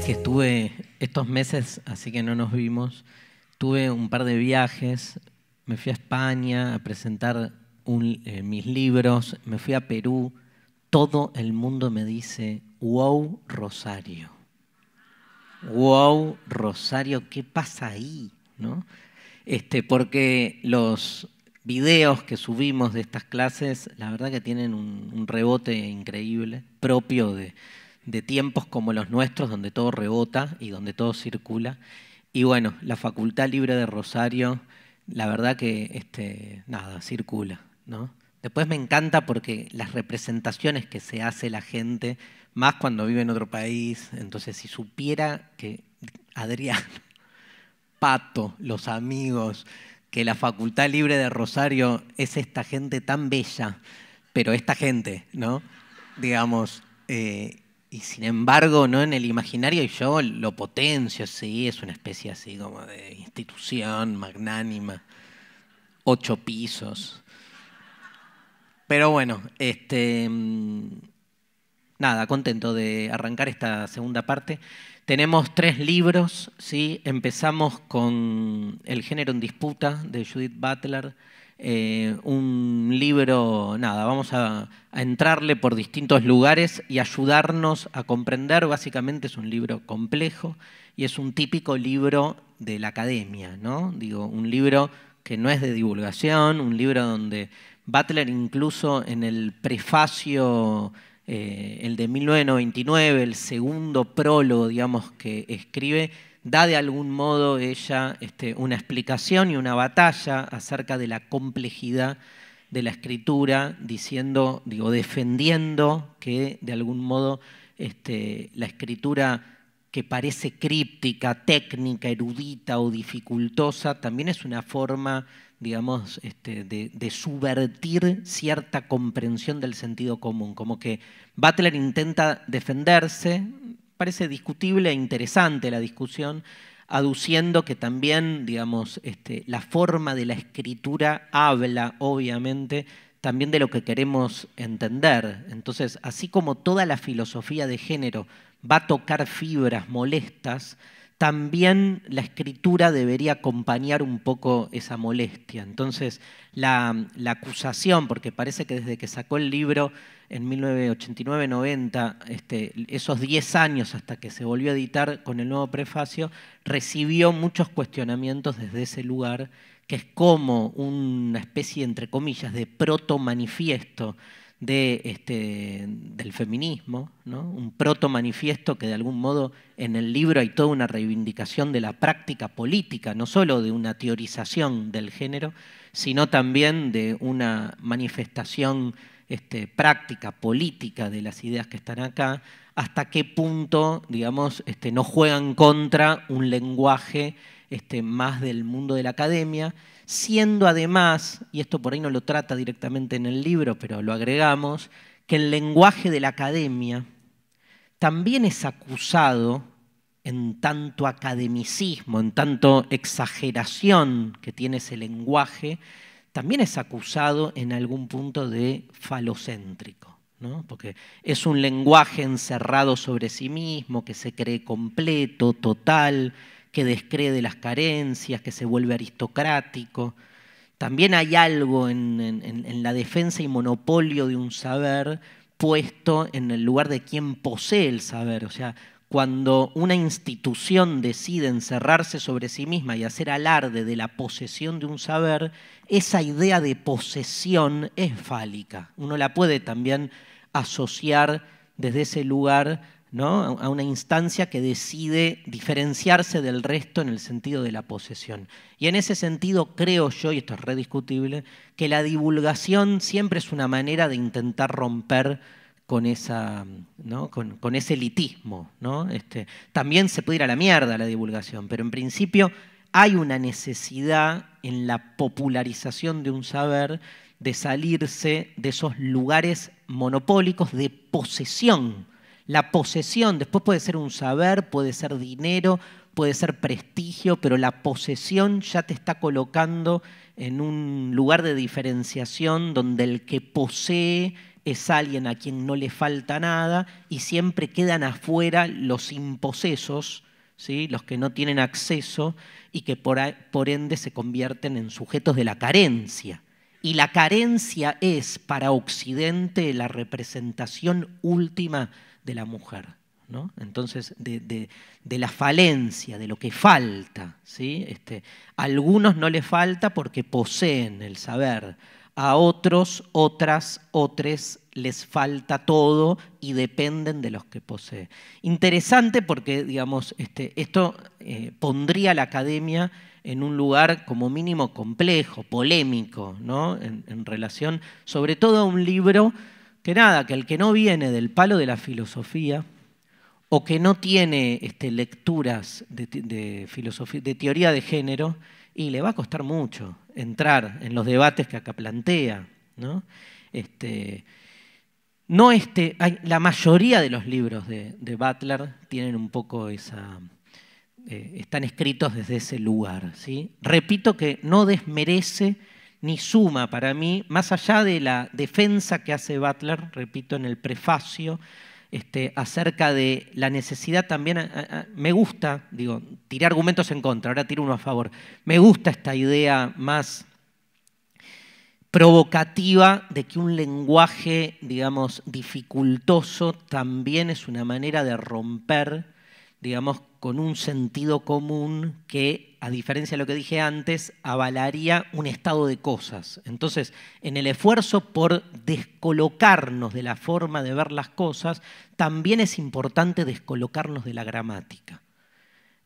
que estuve estos meses, así que no nos vimos, tuve un par de viajes, me fui a España a presentar eh, mis libros, me fui a Perú, todo el mundo me dice, wow, Rosario. Wow, Rosario, ¿qué pasa ahí? ¿No? Este, porque los videos que subimos de estas clases, la verdad que tienen un rebote increíble, propio de, de tiempos como los nuestros, donde todo rebota y donde todo circula. Y bueno, la Facultad Libre de Rosario, la verdad que, este, nada, circula, ¿no? Después me encanta porque las representaciones que se hace la gente, más cuando vive en otro país, entonces si supiera que Adrián, Pato, los amigos, que la Facultad Libre de Rosario es esta gente tan bella, pero esta gente, ¿no? Digamos, eh, y sin embargo, ¿no? En el imaginario y yo lo potencio, sí, es una especie así como de institución magnánima, ocho pisos. Pero bueno, este, mm, nada, contento de arrancar esta segunda parte. Tenemos tres libros, ¿sí? Empezamos con El género en disputa de Judith Butler eh, un libro, nada, vamos a, entrarle por distintos lugares y ayudarnos a comprender. Básicamente es un libro complejo y es un típico libro de la academia, ¿no? Digo, un libro que no es de divulgación, un libro donde Butler incluso en el prefacio, eh, el de 1929, el segundo prólogo, digamos, que escribe, da de algún modo ella este, una explicación y una batalla acerca de la complejidad de la escritura, diciendo, digo, defendiendo que de algún modo este, la escritura que parece críptica, técnica, erudita o dificultosa, también es una forma, digamos, este, de, de, subvertir cierta comprensión del sentido común. Como que Butler intenta defenderse parece discutible e interesante la discusión, aduciendo que también, digamos, este, la forma de la escritura habla, obviamente, también de lo que queremos entender. Entonces, así como toda la filosofía de género va a tocar fibras molestas, también la escritura debería acompañar un poco esa molestia. Entonces, la, acusación, porque parece que desde que sacó el libro en 1989-90, este, esos 10 años hasta que se volvió a editar con el nuevo prefacio, recibió muchos cuestionamientos desde ese lugar, que es como una especie, entre comillas, de proto manifiesto este, del feminismo, un proto manifiesto que de algún modo en el libro hay toda una reivindicación de la práctica política, no solo de una teorización del género, sino también de una manifestación este, práctica, política de las ideas que están acá, hasta qué punto, digamos, este, no juegan contra un lenguaje este, más del mundo de la academia, siendo además, y esto por ahí no lo trata directamente en el libro, pero lo agregamos, que el lenguaje de la academia también es acusado en tanto academicismo, en tanto exageración que tiene ese lenguaje, también es acusado en algún punto de falocéntrico. porque es un lenguaje encerrado sobre sí mismo, que se cree completo, total, que descree de las carencias, que se vuelve aristocrático. También hay algo en, en la defensa y monopolio de un saber puesto en el lugar de quien posee el saber. O sea, cuando una institución decide encerrarse sobre sí misma y hacer alarde de la posesión de un saber, esa idea de posesión es fálica. Uno la puede también asociar desde ese lugar a una instancia que decide diferenciarse del resto en el sentido de la posesión. Y en ese sentido creo yo, y esto es rediscutible, que la divulgación siempre es una manera de intentar romper con, esa, con, ese elitismo. Este, también se puede ir a la mierda la divulgación, pero en principio hay una necesidad en la popularización de un saber de salirse de esos lugares monopólicos de posesión la posesión, después puede ser un saber, puede ser dinero, puede ser prestigio, pero la posesión ya te está colocando en un lugar de diferenciación donde el que posee es alguien a quien no le falta nada y siempre quedan afuera los imposesos, ¿sí? los que no tienen acceso y que por ende se convierten en sujetos de la carencia. Y la carencia es para Occidente la representación última de la mujer. Entonces, de, la falencia, de lo que falta. ¿sí? Este, a algunos no les falta porque poseen el saber. A otros, otras, otros les falta todo y dependen de los que poseen. Interesante porque, digamos, este, esto eh, pondría la academia en un lugar como mínimo complejo, polémico, ¿no? en, en relación sobre todo a un libro que nada, que el que no viene del palo de la filosofía o que no tiene este, lecturas de, filosofía, de teoría de género, y le va a costar mucho entrar en los debates que acá plantea. ¿no? Este, no este, la mayoría de los libros de, de Butler tienen un poco esa... Eh, están escritos desde ese lugar. ¿sí? Repito que no desmerece ni suma para mí, más allá de la defensa que hace Butler, repito, en el prefacio, este, acerca de la necesidad también, me gusta, digo, tiré argumentos en contra, ahora tiro uno a favor, me gusta esta idea más provocativa de que un lenguaje, digamos, dificultoso también es una manera de romper, digamos, con un sentido común que, a diferencia de lo que dije antes, avalaría un estado de cosas. Entonces, en el esfuerzo por descolocarnos de la forma de ver las cosas, también es importante descolocarnos de la gramática.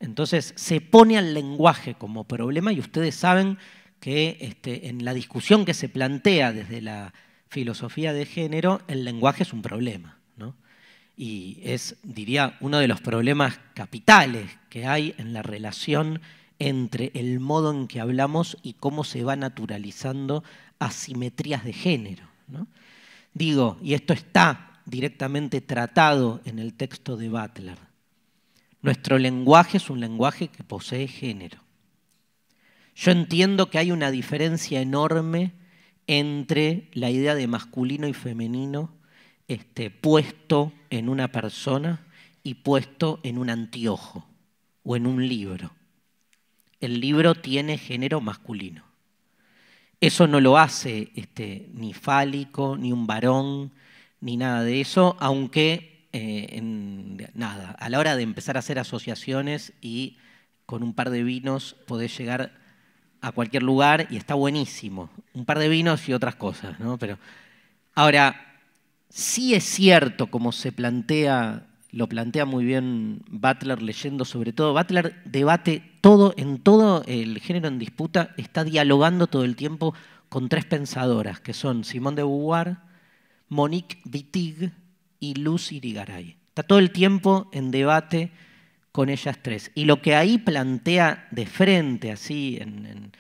Entonces, se pone al lenguaje como problema y ustedes saben que este, en la discusión que se plantea desde la filosofía de género, el lenguaje es un problema y es, diría, uno de los problemas capitales que hay en la relación entre el modo en que hablamos y cómo se va naturalizando asimetrías de género. Digo, y esto está directamente tratado en el texto de Butler, nuestro lenguaje es un lenguaje que posee género. Yo entiendo que hay una diferencia enorme entre la idea de masculino y femenino este, puesto en una persona y puesto en un antiojo o en un libro. El libro tiene género masculino. Eso no lo hace este, ni fálico, ni un varón, ni nada de eso, aunque eh, nada, a la hora de empezar a hacer asociaciones y con un par de vinos podés llegar a cualquier lugar y está buenísimo. Un par de vinos y otras cosas, ¿no? Pero ahora, sí es cierto, como se plantea, lo plantea muy bien Butler leyendo sobre todo, Butler debate todo, en todo el género en disputa, está dialogando todo el tiempo con tres pensadoras, que son Simone de Beauvoir, Monique Wittig y Luz Irigaray. Está todo el tiempo en debate con ellas tres. Y lo que ahí plantea de frente, así, en,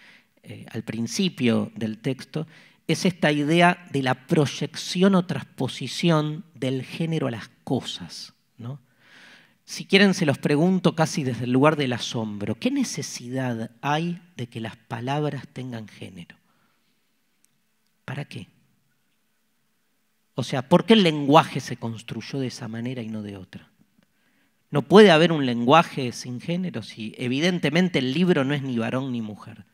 eh, al principio del texto, es esta idea de la proyección o transposición del género a las cosas. ¿no? Si quieren, se los pregunto casi desde el lugar del asombro. ¿Qué necesidad hay de que las palabras tengan género? ¿Para qué? O sea, ¿por qué el lenguaje se construyó de esa manera y no de otra? No puede haber un lenguaje sin género si evidentemente el libro no es ni varón ni mujer.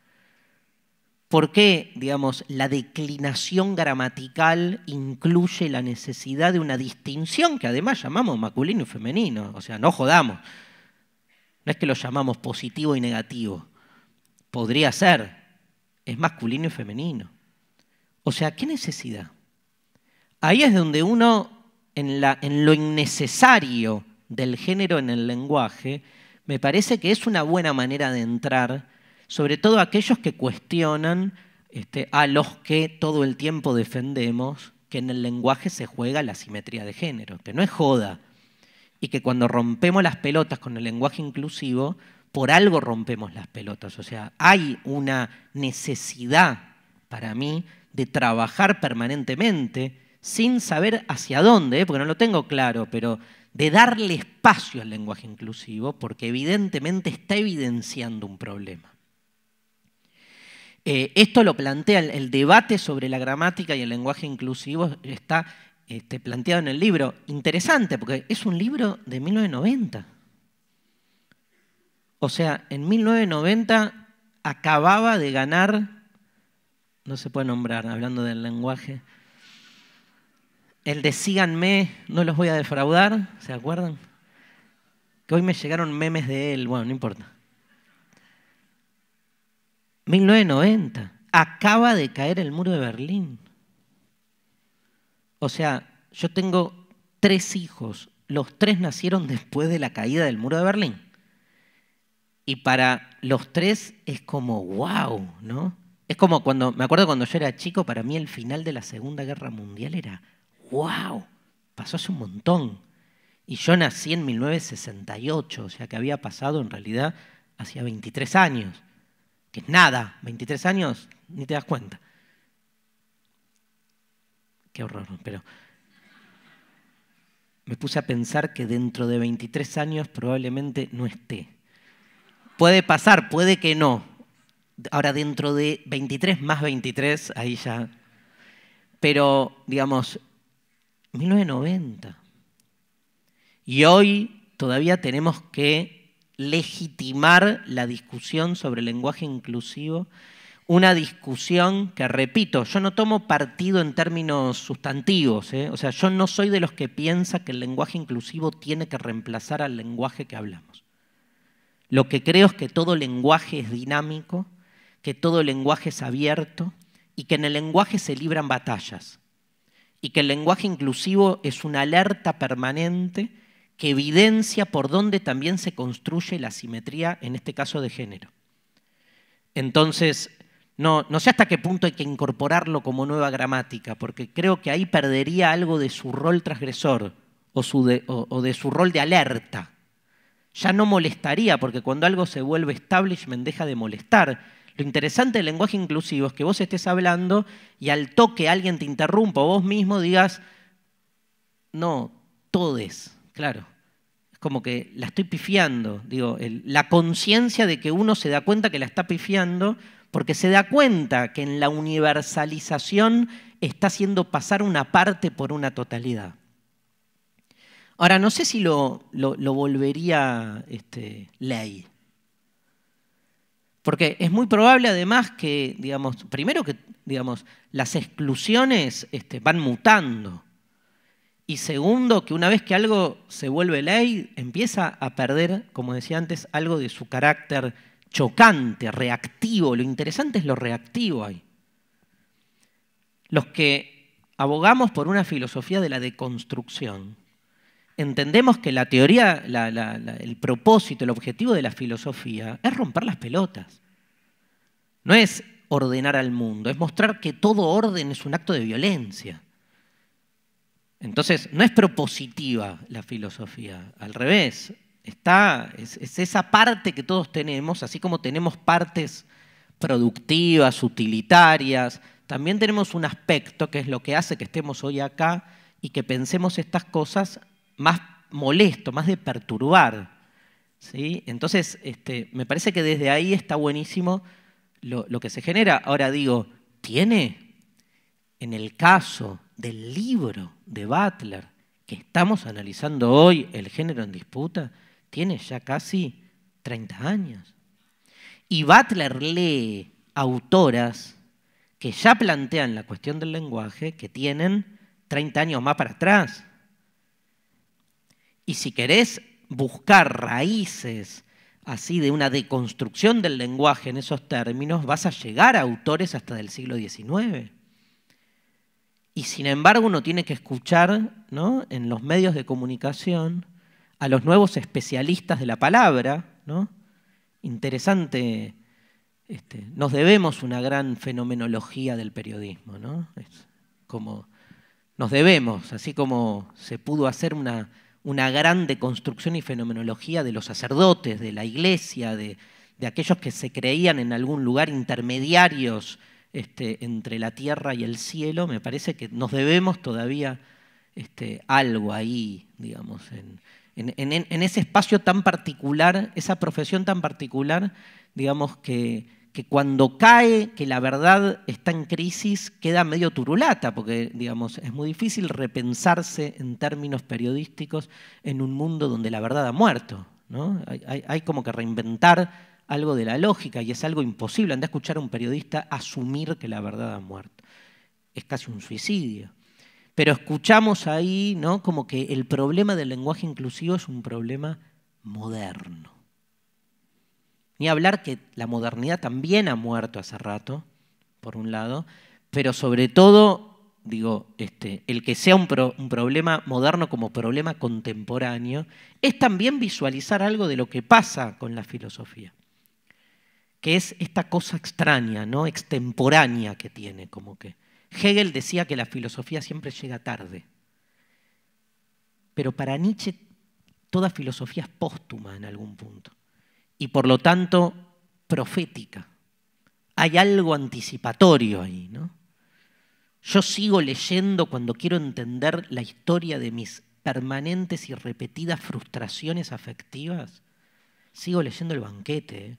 ¿Por qué, digamos, la declinación gramatical incluye la necesidad de una distinción que además llamamos masculino y femenino? O sea, no jodamos. No es que lo llamamos positivo y negativo. Podría ser. Es masculino y femenino. O sea, ¿qué necesidad? Ahí es donde uno, en, en lo innecesario del género en el lenguaje, me parece que es una buena manera de entrar sobre todo aquellos que cuestionan este, a los que todo el tiempo defendemos que en el lenguaje se juega la simetría de género, que no es joda, y que cuando rompemos las pelotas con el lenguaje inclusivo, por algo rompemos las pelotas, o sea, hay una necesidad para mí de trabajar permanentemente sin saber hacia dónde, ¿eh? porque no lo tengo claro, pero de darle espacio al lenguaje inclusivo, porque evidentemente está evidenciando un problema. Eh, esto lo plantea el, debate sobre la gramática y el lenguaje inclusivo, está este, planteado en el libro. Interesante, porque es un libro de 1990. O sea, en 1990 acababa de ganar, no se puede nombrar hablando del lenguaje, el de síganme, no los voy a defraudar, ¿se acuerdan? Que hoy me llegaron memes de él, bueno, no importa. 1990. Acaba de caer el muro de Berlín. O sea, yo tengo tres hijos. Los tres nacieron después de la caída del muro de Berlín. Y para los tres es como, wow, ¿no? Es como cuando, me acuerdo cuando yo era chico, para mí el final de la Segunda Guerra Mundial era, wow, pasó hace un montón. Y yo nací en 1968, o sea que había pasado en realidad hacía 23 años nada, 23 años, ni te das cuenta. Qué horror, pero me puse a pensar que dentro de 23 años probablemente no esté. Puede pasar, puede que no. Ahora, dentro de 23 más 23, ahí ya. Pero, digamos, 1990. Y hoy todavía tenemos que legitimar la discusión sobre el lenguaje inclusivo, una discusión que, repito, yo no tomo partido en términos sustantivos, ¿eh? o sea, yo no soy de los que piensa que el lenguaje inclusivo tiene que reemplazar al lenguaje que hablamos. Lo que creo es que todo lenguaje es dinámico, que todo lenguaje es abierto y que en el lenguaje se libran batallas y que el lenguaje inclusivo es una alerta permanente que evidencia por dónde también se construye la simetría, en este caso de género. Entonces, no, sé hasta qué punto hay que incorporarlo como nueva gramática, porque creo que ahí perdería algo de su rol transgresor o, de, su rol de alerta. Ya no molestaría, porque cuando algo se vuelve establishment deja de molestar, lo interesante del lenguaje inclusivo es que vos estés hablando y al toque alguien te interrumpa o vos mismo digas, no, todes. Claro, es como que la estoy pifiando, digo, la conciencia de que uno se da cuenta que la está pifiando porque se da cuenta que en la universalización está haciendo pasar una parte por una totalidad. Ahora, no sé si lo, volvería este, ley. Porque es muy probable además que, digamos, primero que, digamos, las exclusiones este, van mutando. Y segundo, que una vez que algo se vuelve ley, empieza a perder, como decía antes, algo de su carácter chocante, reactivo. Lo interesante es lo reactivo ahí. Los que abogamos por una filosofía de la deconstrucción, entendemos que la teoría, el propósito, el objetivo de la filosofía es romper las pelotas. No es ordenar al mundo, es mostrar que todo orden es un acto de violencia entonces, no es propositiva la filosofía, al revés, está, es, esa parte que todos tenemos, así como tenemos partes productivas, utilitarias, también tenemos un aspecto que es lo que hace que estemos hoy acá y que pensemos estas cosas más molesto, más de perturbar. ¿sí? Entonces, este, me parece que desde ahí está buenísimo lo que se genera. Ahora digo, ¿tiene? En el caso del libro de Butler que estamos analizando hoy, El género en disputa, tiene ya casi 30 años. Y Butler lee autoras que ya plantean la cuestión del lenguaje que tienen 30 años más para atrás. Y si querés buscar raíces así de una deconstrucción del lenguaje en esos términos, vas a llegar a autores hasta del siglo XIX. Y sin embargo uno tiene que escuchar ¿no? en los medios de comunicación a los nuevos especialistas de la palabra. ¿no? Interesante, este, nos debemos una gran fenomenología del periodismo. ¿no? como, nos debemos, así como se pudo hacer una, una gran deconstrucción y fenomenología de los sacerdotes, de la iglesia, de, de aquellos que se creían en algún lugar intermediarios este, entre la tierra y el cielo, me parece que nos debemos todavía este, algo ahí, digamos, en, ese espacio tan particular, esa profesión tan particular, digamos, que, cuando cae, que la verdad está en crisis, queda medio turulata, porque, digamos, es muy difícil repensarse en términos periodísticos en un mundo donde la verdad ha muerto, ¿no? hay como que reinventar algo de la lógica y es algo imposible. Anda a escuchar a un periodista asumir que la verdad ha muerto. Es casi un suicidio. Pero escuchamos ahí, ¿no? Como que el problema del lenguaje inclusivo es un problema moderno. Ni hablar que la modernidad también ha muerto hace rato, por un lado, pero sobre todo, digo, este, el que sea un problema moderno como problema contemporáneo, es también visualizar algo de lo que pasa con la filosofía que es esta cosa extraña, ¿no? extemporánea que tiene, como que. Hegel decía que la filosofía siempre llega tarde. Pero para Nietzsche toda filosofía es póstuma en algún punto y por lo tanto profética. Hay algo anticipatorio ahí, ¿no? Yo sigo leyendo cuando quiero entender la historia de mis permanentes y repetidas frustraciones afectivas. Sigo leyendo el banquete, ¿eh?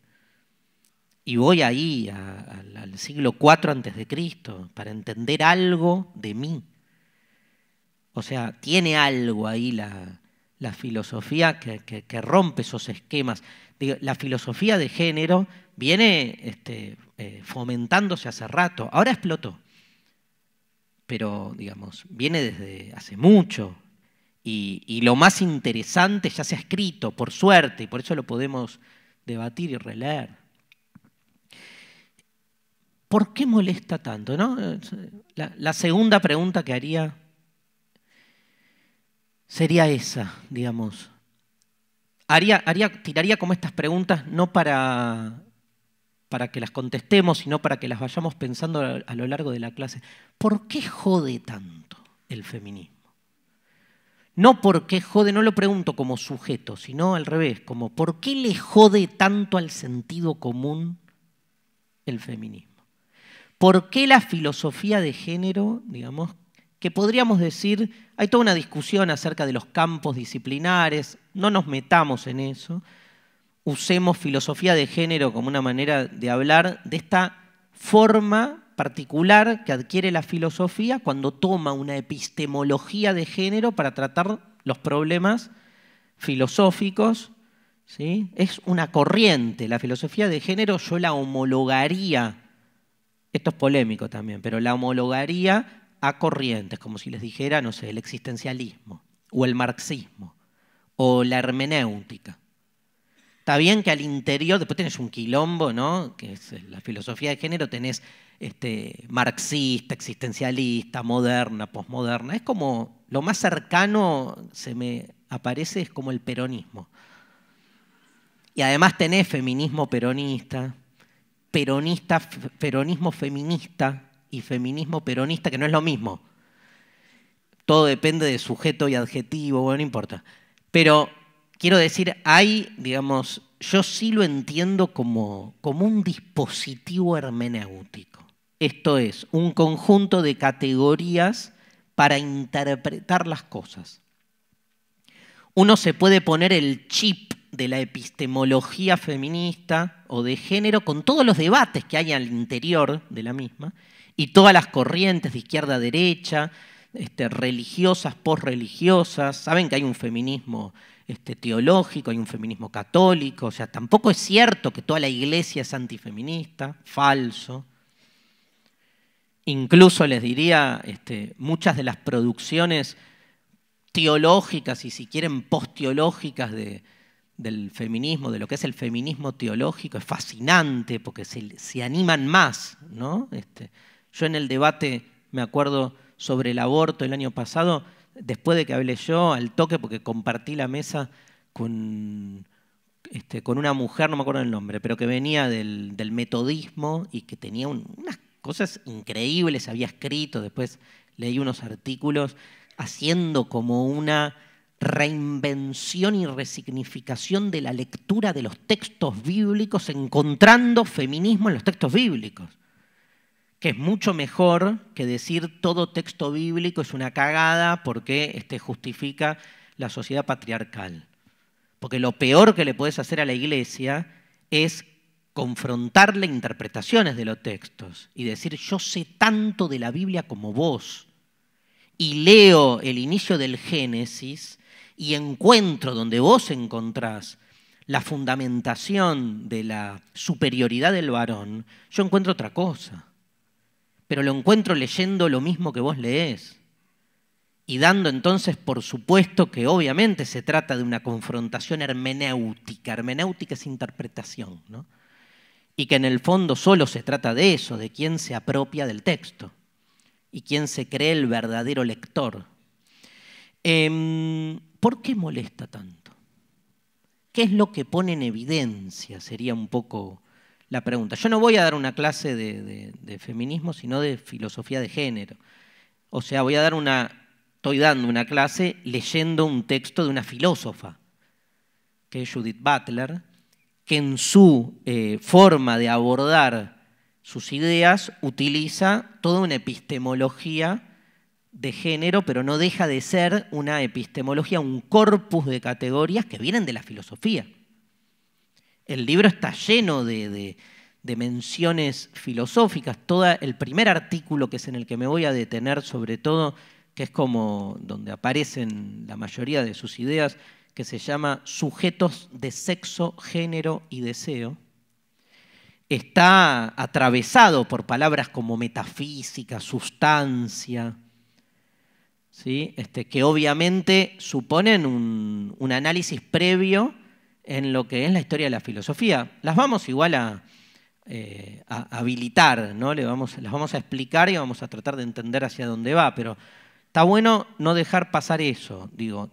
Y voy ahí al siglo IV antes de Cristo para entender algo de mí. O sea, tiene algo ahí la, filosofía que, rompe esos esquemas. la filosofía de género viene este, eh, fomentándose hace rato, ahora explotó, pero digamos, viene desde hace mucho. Y, y lo más interesante ya se ha escrito, por suerte, y por eso lo podemos debatir y releer. ¿Por qué molesta tanto? La, segunda pregunta que haría sería esa, digamos. Haría, haría, tiraría como estas preguntas no para, para que las contestemos, sino para que las vayamos pensando a, a lo largo de la clase. ¿Por qué jode tanto el feminismo? No porque jode, no lo pregunto como sujeto, sino al revés, como ¿por qué le jode tanto al sentido común el feminismo? ¿Por qué la filosofía de género, digamos, que podríamos decir, hay toda una discusión acerca de los campos disciplinares, no nos metamos en eso, usemos filosofía de género como una manera de hablar de esta forma particular que adquiere la filosofía cuando toma una epistemología de género para tratar los problemas filosóficos. ¿sí? Es una corriente, la filosofía de género yo la homologaría esto es polémico también, pero la homologaría a corrientes, como si les dijera, no sé, el existencialismo o el marxismo o la hermenéutica. Está bien que al interior, después tenés un quilombo, ¿no? Que es la filosofía de género, tenés este, marxista, existencialista, moderna, posmoderna. Es como lo más cercano se me aparece es como el peronismo. Y además tenés feminismo peronista, peronista, peronismo feminista y feminismo peronista, que no es lo mismo. Todo depende de sujeto y adjetivo, bueno, no importa. Pero quiero decir, hay, digamos, yo sí lo entiendo como, como un dispositivo hermenéutico. Esto es, un conjunto de categorías para interpretar las cosas. Uno se puede poner el chip de la epistemología feminista o de género, con todos los debates que hay al interior de la misma, y todas las corrientes de izquierda a derecha, este, religiosas, posreligiosas, saben que hay un feminismo este, teológico, hay un feminismo católico, o sea, tampoco es cierto que toda la iglesia es antifeminista, falso. Incluso les diría, este, muchas de las producciones teológicas y si quieren posteológicas de, del feminismo, de lo que es el feminismo teológico, es fascinante porque se, animan más. ¿no? Este, yo en el debate, me acuerdo, sobre el aborto el año pasado, después de que hablé yo, al toque, porque compartí la mesa con, este, con una mujer, no me acuerdo el nombre, pero que venía del, metodismo y que tenía unas cosas increíbles, había escrito, después leí unos artículos haciendo como una reinvención y resignificación de la lectura de los textos bíblicos, encontrando feminismo en los textos bíblicos, que es mucho mejor que decir todo texto bíblico es una cagada porque este justifica la sociedad patriarcal. Porque lo peor que le puedes hacer a la iglesia es confrontarle interpretaciones de los textos y decir yo sé tanto de la Biblia como vos y leo el inicio del Génesis y encuentro, donde vos encontrás la fundamentación de la superioridad del varón, yo encuentro otra cosa. Pero lo encuentro leyendo lo mismo que vos lees. Y dando entonces por supuesto que obviamente se trata de una confrontación hermenéutica. Hermenéutica es interpretación, ¿no? Y que en el fondo solo se trata de eso, de quién se apropia del texto y quién se cree el verdadero lector. Em, ¿Por qué molesta tanto? ¿Qué es lo que pone en evidencia? Sería un poco la pregunta. Yo no voy a dar una clase de, feminismo, sino de filosofía de género. O sea, voy a dar una, estoy dando una clase leyendo un texto de una filósofa, que es Judith Butler, que en su eh, forma de abordar sus ideas utiliza toda una epistemología de género, pero no deja de ser una epistemología, un corpus de categorías que vienen de la filosofía. El libro está lleno de, menciones filosóficas. Todo el primer artículo, que es en el que me voy a detener sobre todo, que es como donde aparecen la mayoría de sus ideas, que se llama Sujetos de sexo, género y deseo, está atravesado por palabras como metafísica, sustancia, ¿sí? Este, que obviamente suponen un, análisis previo en lo que es la historia de la filosofía. Las vamos igual a, eh, habilitar, ¿no? las vamos a explicar y vamos a tratar de entender hacia dónde va, pero está bueno no dejar pasar eso, digo.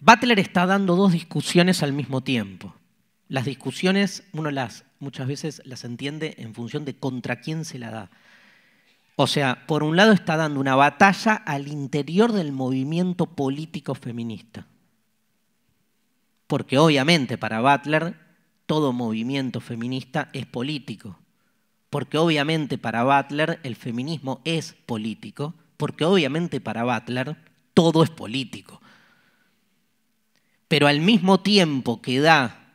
Butler está dando dos discusiones al mismo tiempo. Las discusiones uno las muchas veces las entiende en función de contra quién se la da. O sea, por un lado está dando una batalla al interior del movimiento político feminista. Porque obviamente para Butler todo movimiento feminista es político. Porque obviamente para Butler el feminismo es político. Porque obviamente para Butler todo es político. Pero al mismo tiempo que da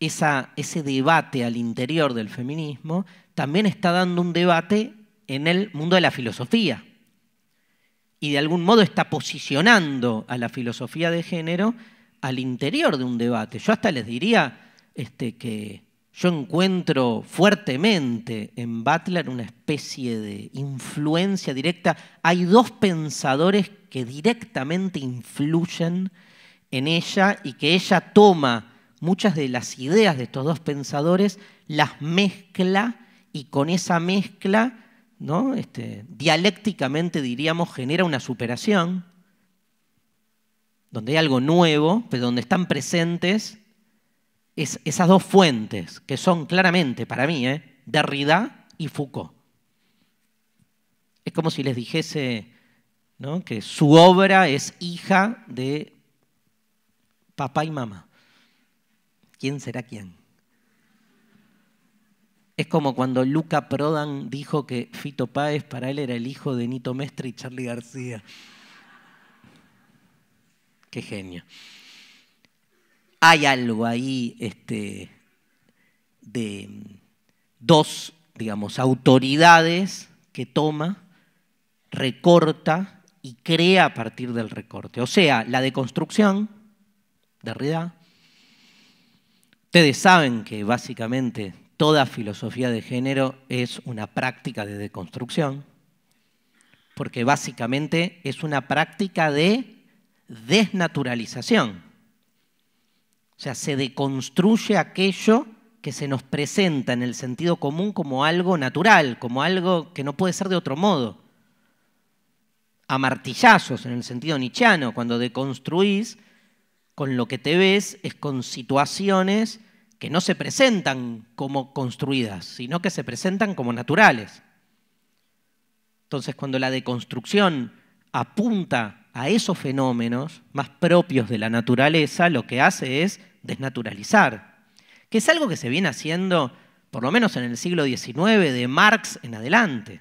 ese debate al interior del feminismo, también está dando un debate en el mundo de la filosofía. Y de algún modo está posicionando a la filosofía de género al interior de un debate. Yo hasta les diría este, que yo encuentro fuertemente en Butler una especie de influencia directa. Hay dos pensadores que directamente influyen en ella y que ella toma muchas de las ideas de estos dos pensadores, las mezcla y con esa mezcla ¿no? Este, dialécticamente diríamos, genera una superación, donde hay algo nuevo, pero donde están presentes esas dos fuentes, que son claramente para mí, ¿eh? Derrida y Foucault. Es como si les dijese ¿no? que su obra es hija de papá y mamá. ¿Quién será quién? Es como cuando Luca Prodan dijo que Fito Páez para él era el hijo de Nito Mestre y Charlie García. Qué genio. Hay algo ahí este, de dos, digamos, autoridades que toma, recorta y crea a partir del recorte. O sea, la deconstrucción, de Derrida. Ustedes saben que básicamente toda filosofía de género es una práctica de deconstrucción, porque básicamente es una práctica de desnaturalización. O sea, se deconstruye aquello que se nos presenta en el sentido común como algo natural, como algo que no puede ser de otro modo. A martillazos, en el sentido nichiano. cuando deconstruís, con lo que te ves es con situaciones que no se presentan como construidas, sino que se presentan como naturales. Entonces, cuando la deconstrucción apunta a esos fenómenos más propios de la naturaleza, lo que hace es desnaturalizar, que es algo que se viene haciendo, por lo menos en el siglo XIX, de Marx en adelante.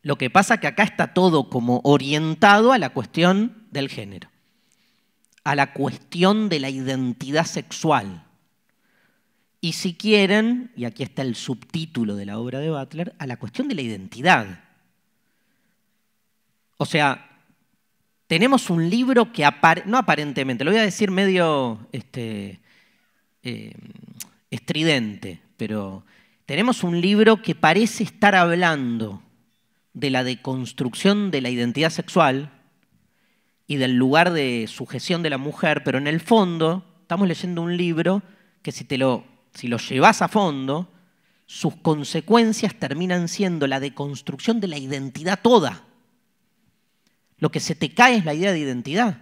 Lo que pasa que acá está todo como orientado a la cuestión del género a la cuestión de la identidad sexual. Y si quieren, y aquí está el subtítulo de la obra de Butler, a la cuestión de la identidad. O sea, tenemos un libro que no aparentemente, lo voy a decir medio este, eh, estridente, pero tenemos un libro que parece estar hablando de la deconstrucción de la identidad sexual, y del lugar de sujeción de la mujer, pero en el fondo estamos leyendo un libro que si, te lo, si lo llevas a fondo, sus consecuencias terminan siendo la deconstrucción de la identidad toda. Lo que se te cae es la idea de identidad.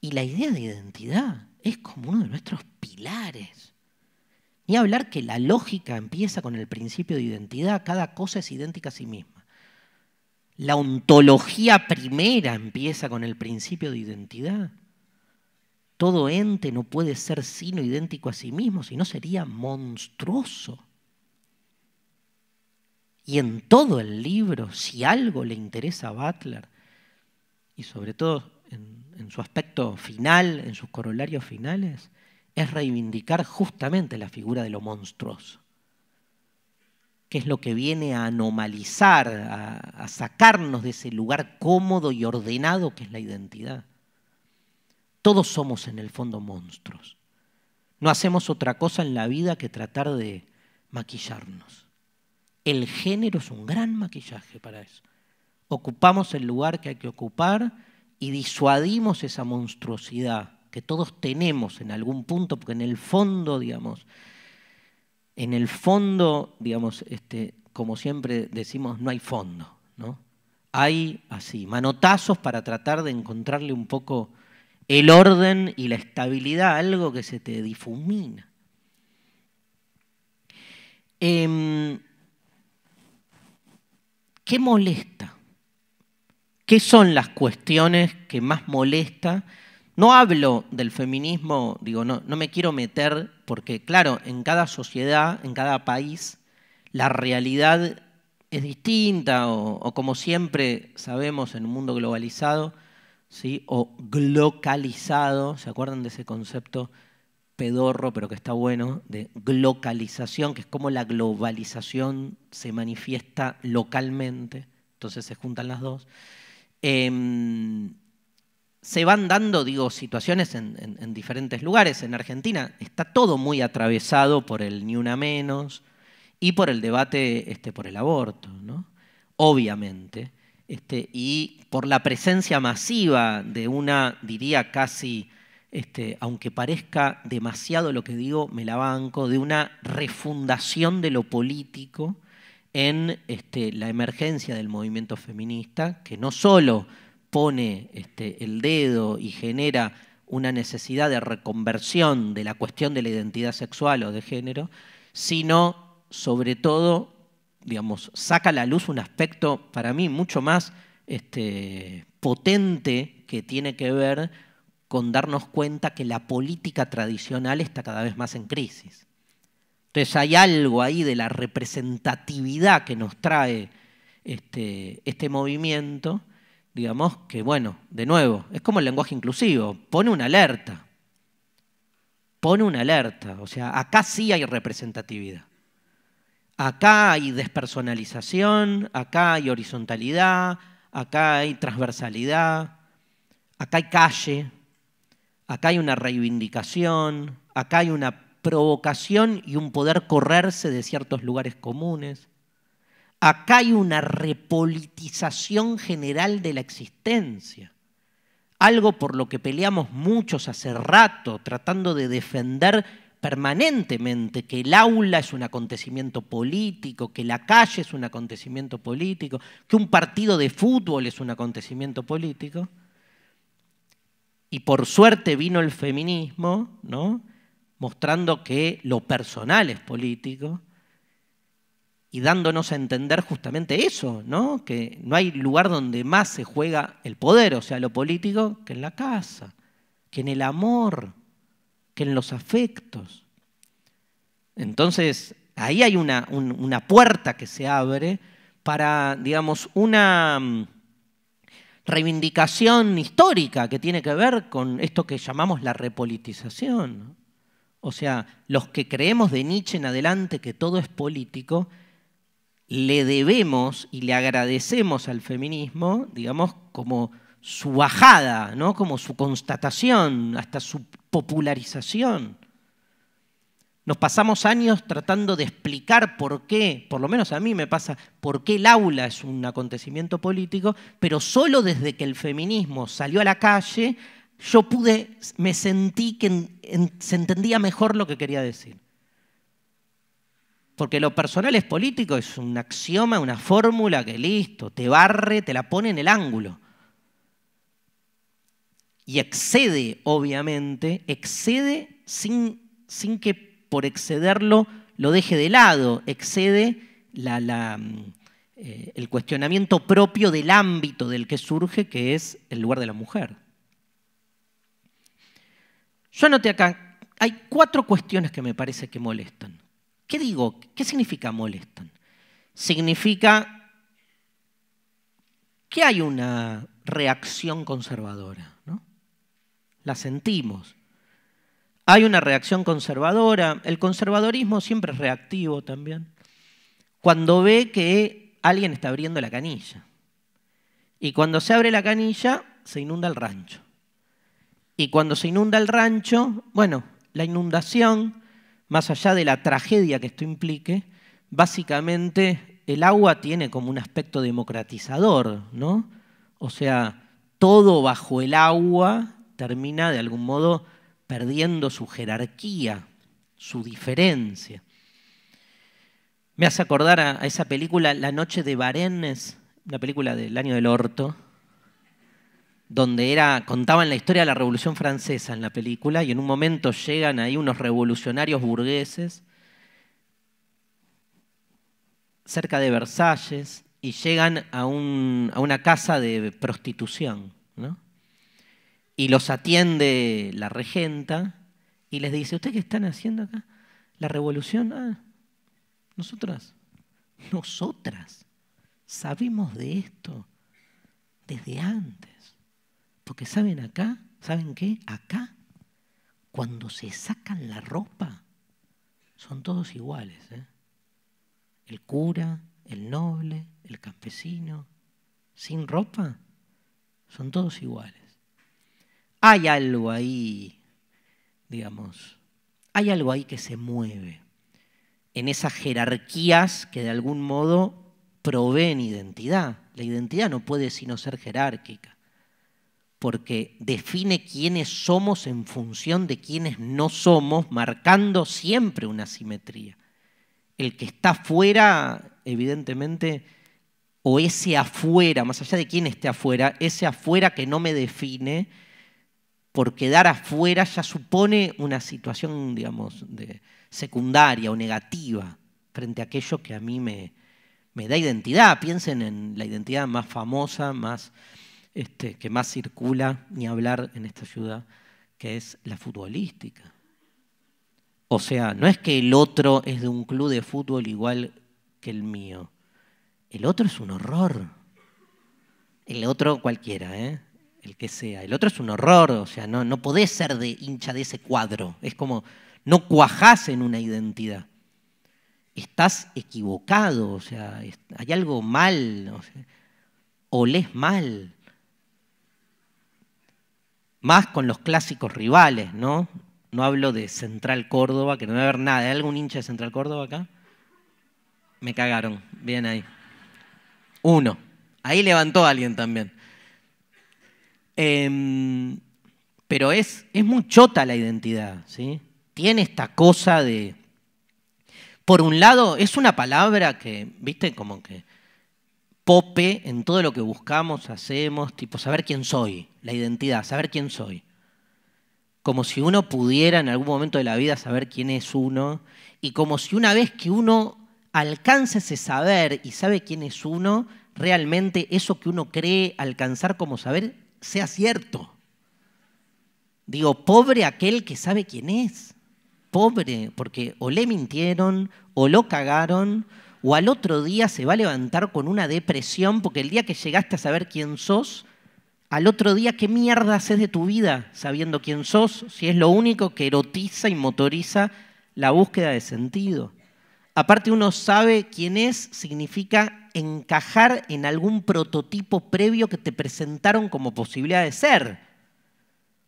Y la idea de identidad es como uno de nuestros pilares. Ni hablar que la lógica empieza con el principio de identidad, cada cosa es idéntica a sí misma. La ontología primera empieza con el principio de identidad. Todo ente no puede ser sino idéntico a sí mismo, si no sería monstruoso. Y en todo el libro, si algo le interesa a Butler, y sobre todo en, en, su aspecto final, en sus corolarios finales, es reivindicar justamente la figura de lo monstruoso que es lo que viene a anomalizar, a, a, sacarnos de ese lugar cómodo y ordenado que es la identidad. Todos somos en el fondo monstruos. No hacemos otra cosa en la vida que tratar de maquillarnos. El género es un gran maquillaje para eso. Ocupamos el lugar que hay que ocupar y disuadimos esa monstruosidad que todos tenemos en algún punto, porque en el fondo, digamos, en el fondo, digamos, este, como siempre decimos, no hay fondo, Hay así, manotazos para tratar de encontrarle un poco el orden y la estabilidad a algo que se te difumina. Em, ¿Qué molesta? ¿Qué son las cuestiones que más molesta? No hablo del feminismo, digo, no, no me quiero meter porque claro, en cada sociedad, en cada país, la realidad es distinta o, como siempre sabemos en un mundo globalizado, ¿sí? o glocalizado, ¿se acuerdan de ese concepto pedorro, pero que está bueno, de glocalización, que es como la globalización se manifiesta localmente, entonces se juntan las dos. Em, se van dando, digo, situaciones en, diferentes lugares. En Argentina está todo muy atravesado por el ni una menos y por el debate este, por el aborto, obviamente, este, y por la presencia masiva de una, diría casi, este, aunque parezca demasiado lo que digo, me la banco, de una refundación de lo político en este, la emergencia del movimiento feminista, que no solo pone este, el dedo y genera una necesidad de reconversión de la cuestión de la identidad sexual o de género, sino sobre todo, digamos, saca a la luz un aspecto para mí mucho más este, potente que tiene que ver con darnos cuenta que la política tradicional está cada vez más en crisis. Entonces hay algo ahí de la representatividad que nos trae este, este movimiento digamos que, bueno, de nuevo, es como el lenguaje inclusivo, pone una alerta, pone una alerta, o sea, acá sí hay representatividad, acá hay despersonalización, acá hay horizontalidad, acá hay transversalidad, acá hay calle, acá hay una reivindicación, acá hay una provocación y un poder correrse de ciertos lugares comunes. Acá hay una repolitización general de la existencia, algo por lo que peleamos muchos hace rato, tratando de defender permanentemente que el aula es un acontecimiento político, que la calle es un acontecimiento político, que un partido de fútbol es un acontecimiento político. Y por suerte vino el feminismo, ¿no? mostrando que lo personal es político y dándonos a entender justamente eso, ¿no? Que no hay lugar donde más se juega el poder, o sea, lo político, que en la casa, que en el amor, que en los afectos. Entonces, ahí hay una, una puerta que se abre para, digamos, una mm, reivindicación histórica que tiene que ver con esto que llamamos la repolitización. O sea, los que creemos de Nietzsche en adelante que todo es político, le debemos y le agradecemos al feminismo, digamos, como su bajada, ¿no? como su constatación, hasta su popularización. Nos pasamos años tratando de explicar por qué, por lo menos a mí me pasa, por qué el aula es un acontecimiento político, pero solo desde que el feminismo salió a la calle, yo pude, me sentí que se entendía mejor lo que quería decir. Porque lo personal es político, es un axioma, una fórmula que listo, te barre, te la pone en el ángulo. Y excede, obviamente, excede sin, sin que por excederlo lo deje de lado, excede mm, eh, el cuestionamiento propio del ámbito del que surge, que es el lugar de la mujer. Yo anoté acá, hay cuatro cuestiones que me parece que molestan. ¿Qué digo? ¿Qué significa molestan? Significa que hay una reacción conservadora, La sentimos. Hay una reacción conservadora. El conservadorismo siempre es reactivo también. Cuando ve que alguien está abriendo la canilla. Y cuando se abre la canilla, se inunda el rancho. Y cuando se inunda el rancho, bueno, la inundación más allá de la tragedia que esto implique, básicamente el agua tiene como un aspecto democratizador, ¿no? O sea, todo bajo el agua termina de algún modo perdiendo su jerarquía, su diferencia. Me hace acordar a, esa película La Noche de Barenes, la película del año del orto, donde era, contaban la historia de la Revolución Francesa en la película, y en un momento llegan ahí unos revolucionarios burgueses cerca de Versalles y llegan a, una casa de prostitución. ¿no? Y los atiende la regenta y les dice, ¿ustedes qué están haciendo acá? La revolución, ah, nosotras, nosotras, sabemos de esto desde antes. Porque saben acá, ¿saben qué? Acá, cuando se sacan la ropa, son todos iguales. ¿eh? El cura, el noble, el campesino, sin ropa, son todos iguales. Hay algo ahí, digamos, hay algo ahí que se mueve en esas jerarquías que de algún modo proveen identidad. La identidad no puede sino ser jerárquica porque define quiénes somos en función de quiénes no somos, marcando siempre una simetría. El que está afuera, evidentemente, o ese afuera, más allá de quién esté afuera, ese afuera que no me define, por quedar afuera ya supone una situación, digamos, secundaria o negativa frente a aquello que a mí me da identidad. Piensen en la identidad más famosa, más este, que más circula, ni hablar en esta ciudad, que es la futbolística. O sea, no es que el otro es de un club de fútbol igual que el mío. El otro es un horror. El otro cualquiera, ¿eh? el que sea. El otro es un horror, o sea, no, no podés ser de hincha de ese cuadro. Es como, no cuajás en una identidad. Estás equivocado, o sea, hay algo mal, o lees mal más con los clásicos rivales, ¿no? No hablo de Central Córdoba, que no va a haber nada. ¿Hay algún hincha de Central Córdoba acá? Me cagaron, bien ahí. Uno. Ahí levantó alguien también. Em, pero es, es muy chota la identidad, ¿sí? Tiene esta cosa de... Por un lado, es una palabra que, viste, como que pope en todo lo que buscamos, hacemos, tipo saber quién soy, la identidad, saber quién soy. Como si uno pudiera en algún momento de la vida saber quién es uno y como si una vez que uno alcance ese saber y sabe quién es uno, realmente eso que uno cree alcanzar como saber sea cierto. Digo, pobre aquel que sabe quién es. Pobre, porque o le mintieron, o lo cagaron, o al otro día se va a levantar con una depresión porque el día que llegaste a saber quién sos, al otro día qué mierda haces de tu vida sabiendo quién sos, si es lo único que erotiza y motoriza la búsqueda de sentido. Aparte uno sabe quién es, significa encajar en algún prototipo previo que te presentaron como posibilidad de ser.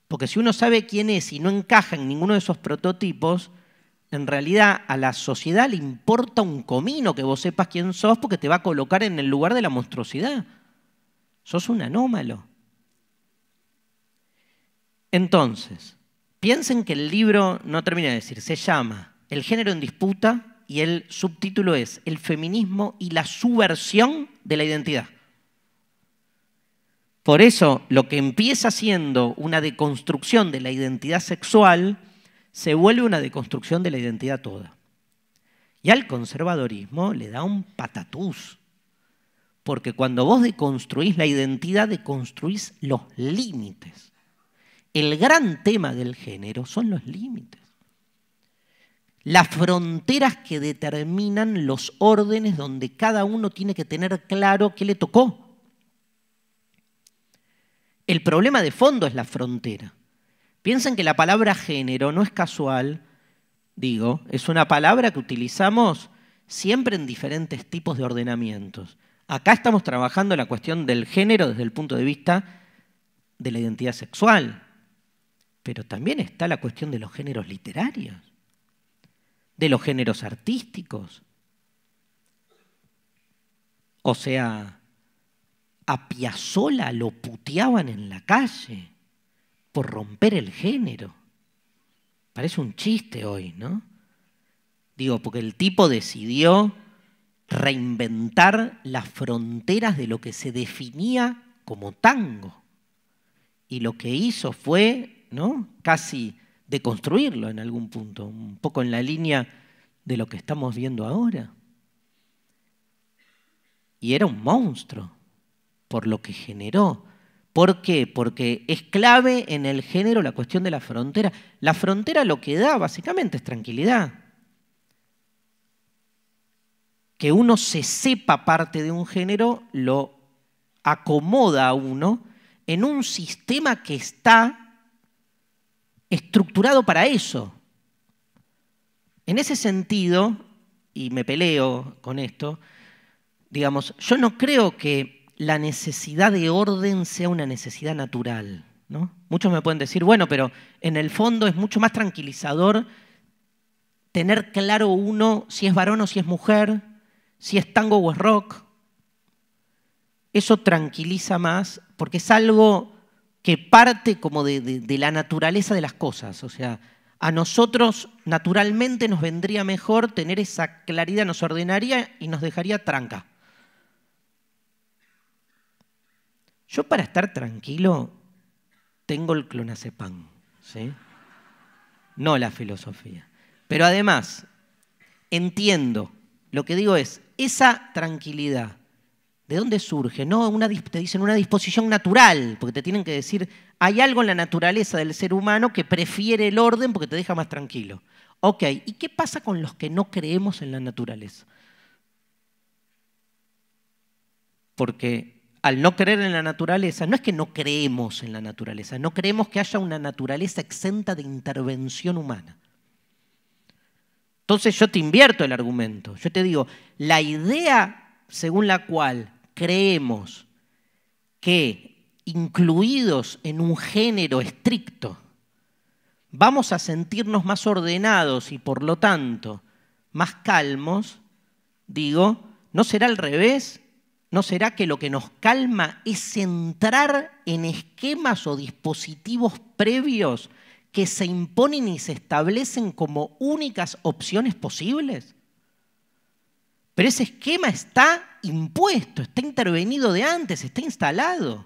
Porque si uno sabe quién es y no encaja en ninguno de esos prototipos, en realidad a la sociedad le importa un comino que vos sepas quién sos porque te va a colocar en el lugar de la monstruosidad. Sos un anómalo. Entonces, piensen que el libro, no termina de decir, se llama El género en disputa y el subtítulo es El feminismo y la subversión de la identidad. Por eso, lo que empieza siendo una deconstrucción de la identidad sexual, se vuelve una deconstrucción de la identidad toda. Y al conservadorismo le da un patatús, porque cuando vos deconstruís la identidad, deconstruís los límites. El gran tema del género son los límites. Las fronteras que determinan los órdenes donde cada uno tiene que tener claro qué le tocó. El problema de fondo es la frontera. Piensen que la palabra género no es casual, digo, es una palabra que utilizamos siempre en diferentes tipos de ordenamientos. Acá estamos trabajando la cuestión del género desde el punto de vista de la identidad sexual, pero también está la cuestión de los géneros literarios, de los géneros artísticos. O sea, a Piazzola lo puteaban en la calle romper el género. Parece un chiste hoy, ¿no? Digo, porque el tipo decidió reinventar las fronteras de lo que se definía como tango. Y lo que hizo fue, ¿no? Casi deconstruirlo en algún punto, un poco en la línea de lo que estamos viendo ahora. Y era un monstruo por lo que generó. ¿Por qué? Porque es clave en el género la cuestión de la frontera. La frontera lo que da básicamente es tranquilidad. Que uno se sepa parte de un género lo acomoda a uno en un sistema que está estructurado para eso. En ese sentido, y me peleo con esto, digamos, yo no creo que la necesidad de orden sea una necesidad natural. Muchos me pueden decir, bueno, pero en el fondo es mucho más tranquilizador tener claro uno si es varón o si es mujer, si es tango o es rock. Eso tranquiliza más porque es algo que parte como de, de la naturaleza de las cosas. O sea, a nosotros naturalmente nos vendría mejor tener esa claridad, nos ordenaría y nos dejaría tranca. Yo para estar tranquilo tengo el clonazepam, ¿sí? No la filosofía. Pero además, entiendo, lo que digo es, esa tranquilidad, ¿de dónde surge? No, una, te dicen una disposición natural, porque te tienen que decir, hay algo en la naturaleza del ser humano que prefiere el orden porque te deja más tranquilo. Ok, ¿y qué pasa con los que no creemos en la naturaleza? Porque no creer en la naturaleza, no es que no creemos en la naturaleza, no creemos que haya una naturaleza exenta de intervención humana. Entonces yo te invierto el argumento, yo te digo, la idea según la cual creemos que incluidos en un género estricto, vamos a sentirnos más ordenados y por lo tanto más calmos, digo, ¿no será al revés ¿No será que lo que nos calma es centrar en esquemas o dispositivos previos que se imponen y se establecen como únicas opciones posibles? Pero ese esquema está impuesto, está intervenido de antes, está instalado.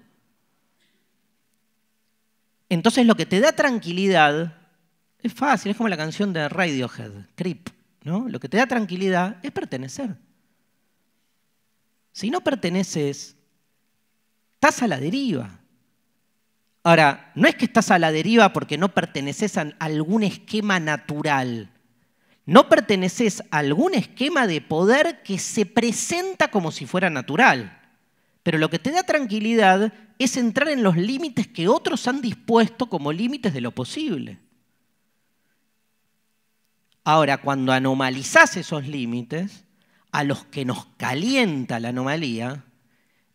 Entonces lo que te da tranquilidad es fácil, es como la canción de Radiohead, Creep, ¿no? Lo que te da tranquilidad es pertenecer. Si no perteneces, estás a la deriva. Ahora, no es que estás a la deriva porque no perteneces a algún esquema natural. No perteneces a algún esquema de poder que se presenta como si fuera natural. Pero lo que te da tranquilidad es entrar en los límites que otros han dispuesto como límites de lo posible. Ahora, cuando anomalizás esos límites, a los que nos calienta la anomalía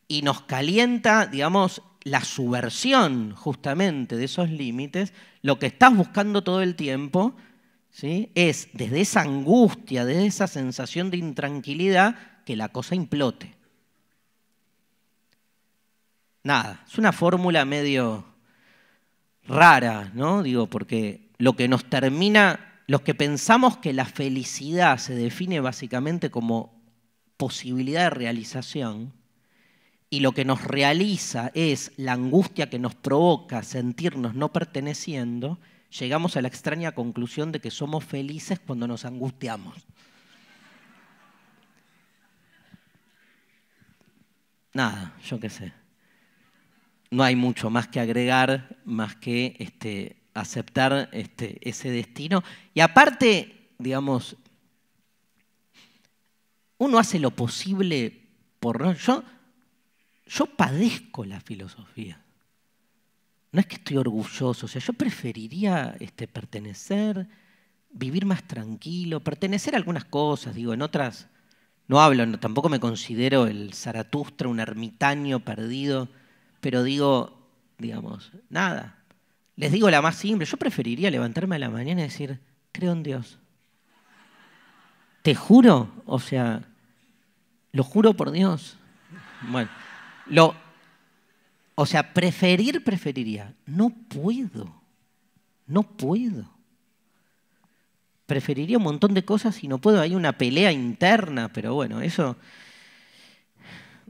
y nos calienta, digamos, la subversión justamente de esos límites, lo que estás buscando todo el tiempo ¿sí? es desde esa angustia, desde esa sensación de intranquilidad, que la cosa implote. Nada, es una fórmula medio rara, ¿no? Digo, porque lo que nos termina los que pensamos que la felicidad se define básicamente como posibilidad de realización, y lo que nos realiza es la angustia que nos provoca sentirnos no perteneciendo, llegamos a la extraña conclusión de que somos felices cuando nos angustiamos. Nada, yo qué sé. No hay mucho más que agregar, más que este, aceptar este, ese destino. Y aparte, digamos, uno hace lo posible por no. Yo, padezco la filosofía. No es que estoy orgulloso, o sea, yo preferiría este, pertenecer, vivir más tranquilo, pertenecer a algunas cosas, digo, en otras no hablo, tampoco me considero el Zaratustra, un ermitaño perdido, pero digo, digamos, nada, les digo la más simple, yo preferiría levantarme a la mañana y decir, creo en Dios. Te juro, o sea, lo juro por Dios. Bueno, lo, o sea, preferir, preferiría. No puedo, no puedo. Preferiría un montón de cosas y no puedo. Hay una pelea interna, pero bueno, eso...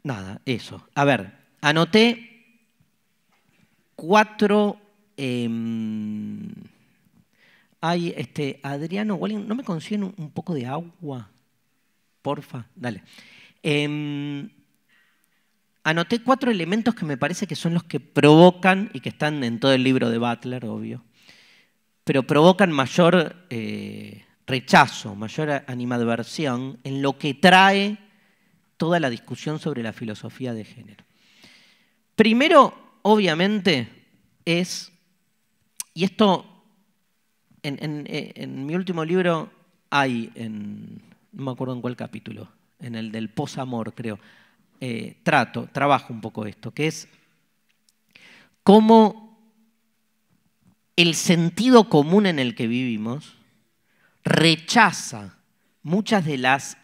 Nada, eso. A ver, anoté cuatro hay em, este, Adriano, ¿no me consiguen un, poco de agua? Porfa, dale. Em, anoté cuatro elementos que me parece que son los que provocan y que están en todo el libro de Butler, obvio, pero provocan mayor eh, rechazo, mayor animadversión en lo que trae toda la discusión sobre la filosofía de género. Primero, obviamente, es y esto, eh, en, mi último libro hay, no me acuerdo en cuál capítulo, en el del posamor, creo, eh, trato, trabajo un poco esto, que es cómo el sentido común en el que vivimos rechaza muchas de las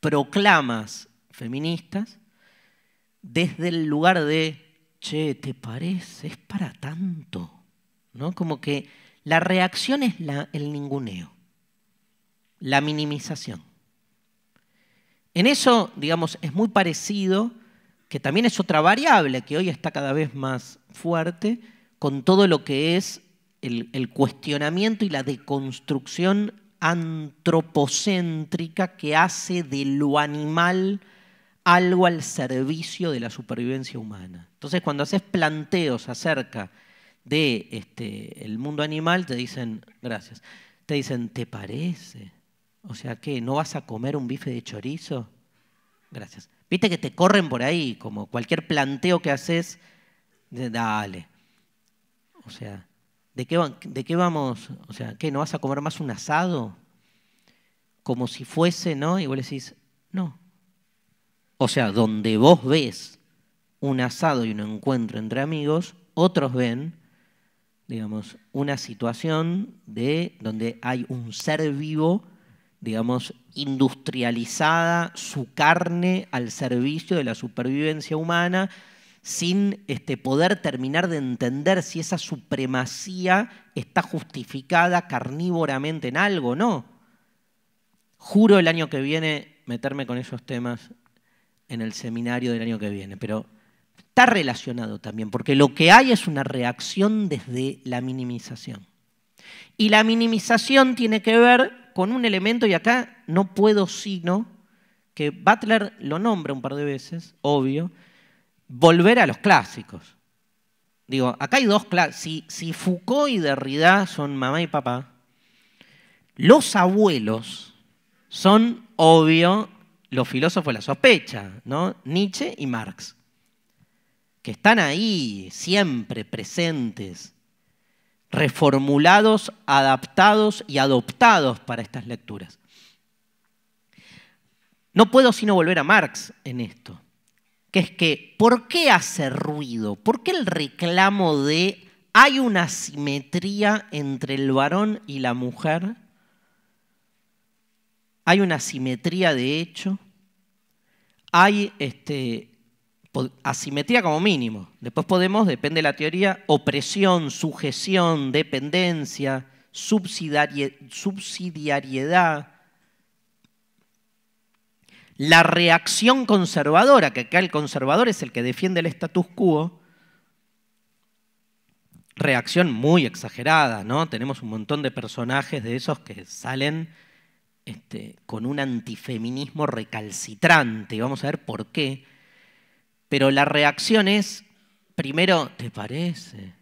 proclamas feministas desde el lugar de, che, ¿te parece? Es para tanto. Como que la reacción es el ninguneo, la minimización. En eso, digamos, es muy parecido, que también es otra variable que hoy está cada vez más fuerte, con todo lo que es el, el cuestionamiento y la deconstrucción antropocéntrica que hace de lo animal algo al servicio de la supervivencia humana. Entonces, cuando haces planteos acerca de este, el mundo animal, te dicen, gracias, te dicen, ¿te parece? O sea, ¿qué? ¿No vas a comer un bife de chorizo? Gracias. Viste que te corren por ahí, como cualquier planteo que haces, dale. O sea, ¿de qué, ¿de qué vamos? O sea, ¿qué? ¿No vas a comer más un asado? Como si fuese, ¿no? Y vos decís, no. O sea, donde vos ves un asado y un encuentro entre amigos, otros ven digamos, una situación de donde hay un ser vivo, digamos, industrializada su carne al servicio de la supervivencia humana, sin este, poder terminar de entender si esa supremacía está justificada carnívoramente en algo no. Juro el año que viene meterme con esos temas en el seminario del año que viene, pero está relacionado también, porque lo que hay es una reacción desde la minimización. Y la minimización tiene que ver con un elemento, y acá no puedo sino, que Butler lo nombra un par de veces, obvio, volver a los clásicos. Digo, acá hay dos clásicos. Si, si Foucault y Derrida son mamá y papá, los abuelos son, obvio, los filósofos de la sospecha, ¿no? Nietzsche y Marx que están ahí siempre presentes, reformulados, adaptados y adoptados para estas lecturas. No puedo sino volver a Marx en esto, que es que ¿por qué hace ruido? ¿Por qué el reclamo de hay una simetría entre el varón y la mujer? ¿Hay una simetría de hecho? ¿Hay este, asimetría como mínimo. Después podemos, depende de la teoría, opresión, sujeción, dependencia, subsidiariedad. La reacción conservadora, que acá el conservador es el que defiende el status quo, reacción muy exagerada, ¿no? Tenemos un montón de personajes de esos que salen este, con un antifeminismo recalcitrante. Vamos a ver por qué pero la reacción es, primero, ¿te parece?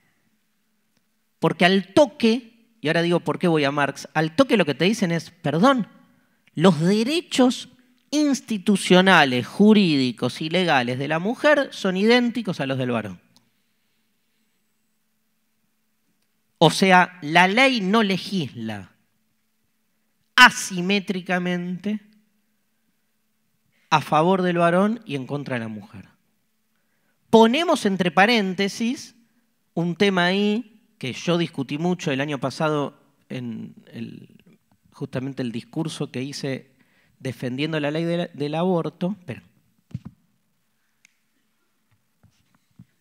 Porque al toque, y ahora digo por qué voy a Marx, al toque lo que te dicen es, perdón, los derechos institucionales, jurídicos y legales de la mujer son idénticos a los del varón. O sea, la ley no legisla asimétricamente a favor del varón y en contra de la mujer ponemos entre paréntesis un tema ahí que yo discutí mucho el año pasado en justamente el discurso que hice defendiendo la ley del, aborto.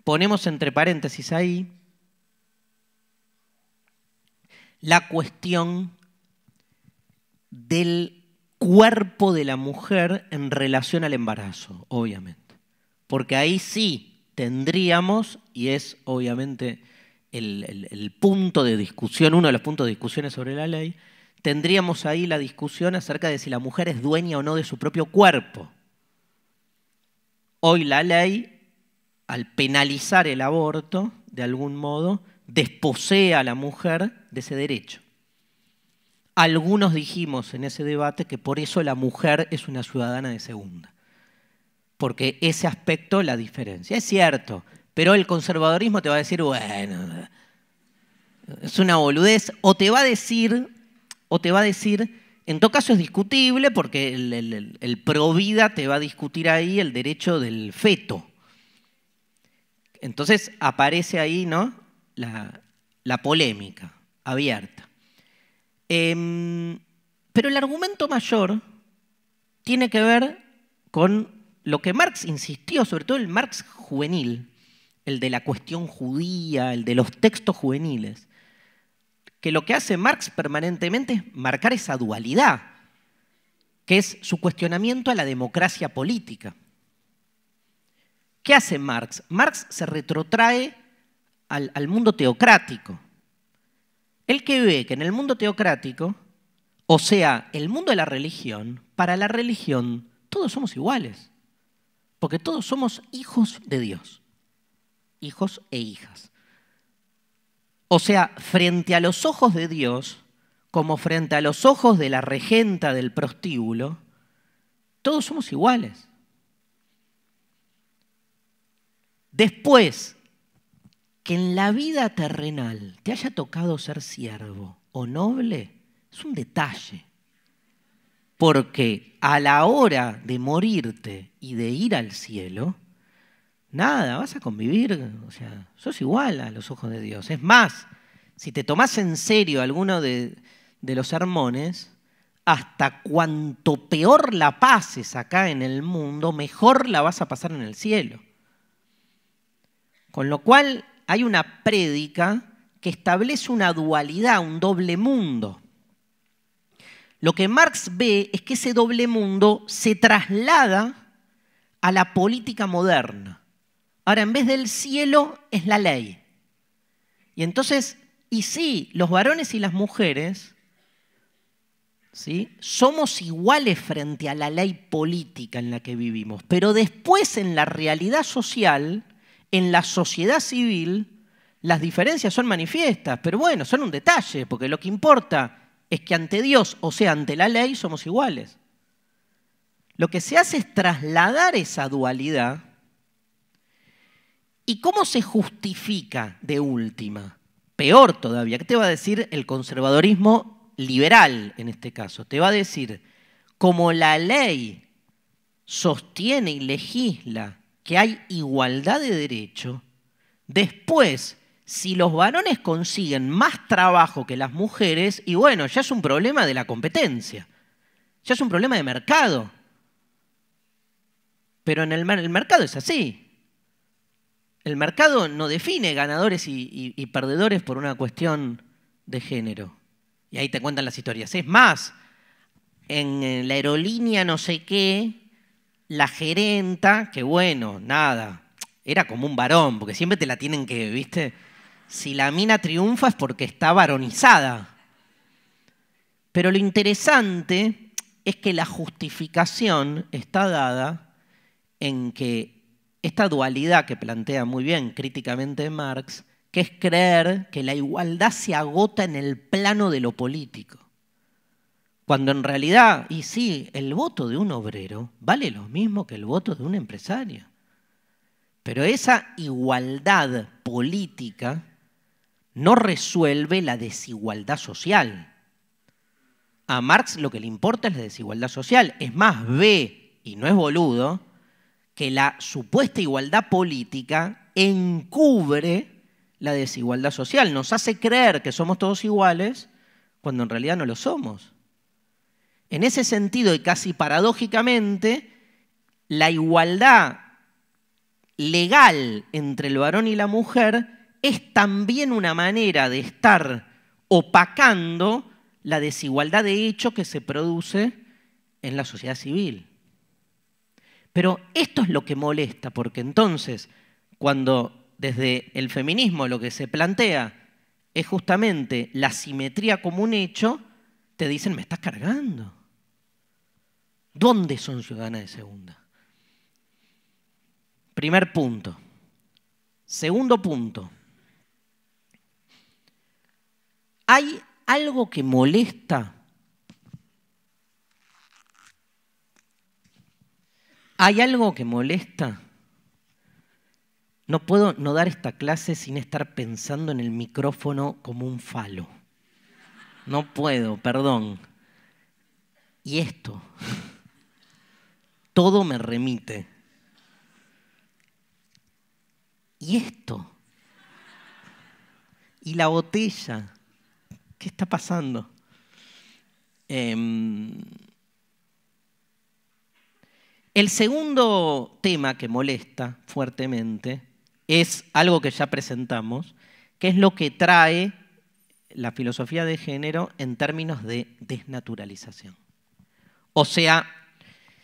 ponemos entre paréntesis ahí la cuestión del cuerpo de la mujer en relación al embarazo, obviamente. Porque ahí sí tendríamos, y es obviamente el, punto de discusión, uno de los puntos de discusión sobre la ley, tendríamos ahí la discusión acerca de si la mujer es dueña o no de su propio cuerpo. Hoy la ley, al penalizar el aborto, de algún modo, desposee a la mujer de ese derecho. Algunos dijimos en ese debate que por eso la mujer es una ciudadana de segunda porque ese aspecto la diferencia. Es cierto, pero el conservadorismo te va a decir, bueno, es una boludez, o te va a decir, o te va a decir, en todo caso es discutible porque el, el, pro vida te va a discutir ahí el derecho del feto. Entonces aparece ahí, ¿no? La, polémica abierta. Em, pero el argumento mayor tiene que ver con lo que Marx insistió, sobre todo el Marx juvenil, el de la cuestión judía, el de los textos juveniles, que lo que hace Marx permanentemente es marcar esa dualidad, que es su cuestionamiento a la democracia política. ¿Qué hace Marx? Marx se retrotrae al, mundo teocrático. El que ve que en el mundo teocrático, o sea, el mundo de la religión, para la religión todos somos iguales. Porque todos somos hijos de Dios, hijos e hijas. O sea, frente a los ojos de Dios, como frente a los ojos de la regenta del prostíbulo, todos somos iguales. Después, que en la vida terrenal te haya tocado ser siervo o noble, es un detalle. Porque a la hora de morirte y de ir al cielo, nada, vas a convivir, o sea, sos igual a los ojos de Dios. Es más, si te tomás en serio alguno de, de los sermones, hasta cuanto peor la pases acá en el mundo, mejor la vas a pasar en el cielo. Con lo cual hay una prédica que establece una dualidad, un doble mundo. Lo que Marx ve es que ese doble mundo se traslada a la política moderna. Ahora, en vez del cielo es la ley. Y entonces, y sí, los varones y las mujeres ¿sí? somos iguales frente a la ley política en la que vivimos, pero después en la realidad social, en la sociedad civil, las diferencias son manifiestas, pero bueno, son un detalle, porque lo que importa es que ante Dios, o sea, ante la ley, somos iguales. Lo que se hace es trasladar esa dualidad. ¿Y cómo se justifica de última? Peor todavía, ¿qué te va a decir el conservadorismo liberal en este caso? Te va a decir, como la ley sostiene y legisla que hay igualdad de derecho, después si los varones consiguen más trabajo que las mujeres, y bueno, ya es un problema de la competencia, ya es un problema de mercado. Pero en el, mercado es así. El mercado no define ganadores y, y perdedores por una cuestión de género. Y ahí te cuentan las historias. Es más, en la aerolínea no sé qué, la gerenta, que bueno, nada, era como un varón, porque siempre te la tienen que, ¿viste? si la mina triunfa es porque está varonizada. Pero lo interesante es que la justificación está dada en que esta dualidad que plantea muy bien críticamente Marx, que es creer que la igualdad se agota en el plano de lo político. Cuando en realidad, y sí, el voto de un obrero vale lo mismo que el voto de un empresario. Pero esa igualdad política no resuelve la desigualdad social. A Marx lo que le importa es la desigualdad social. Es más, ve, y no es boludo, que la supuesta igualdad política encubre la desigualdad social. Nos hace creer que somos todos iguales cuando en realidad no lo somos. En ese sentido, y casi paradójicamente, la igualdad legal entre el varón y la mujer es también una manera de estar opacando la desigualdad de hecho que se produce en la sociedad civil. Pero esto es lo que molesta, porque entonces, cuando desde el feminismo lo que se plantea es justamente la simetría como un hecho, te dicen, me estás cargando. ¿Dónde son ciudadanas de segunda? Primer punto. Segundo punto. ¿Hay algo que molesta? ¿Hay algo que molesta? No puedo no dar esta clase sin estar pensando en el micrófono como un falo. No puedo, perdón. Y esto, todo me remite. Y esto, y la botella, ¿Qué está pasando? Em, el segundo tema que molesta fuertemente es algo que ya presentamos, que es lo que trae la filosofía de género en términos de desnaturalización. O sea,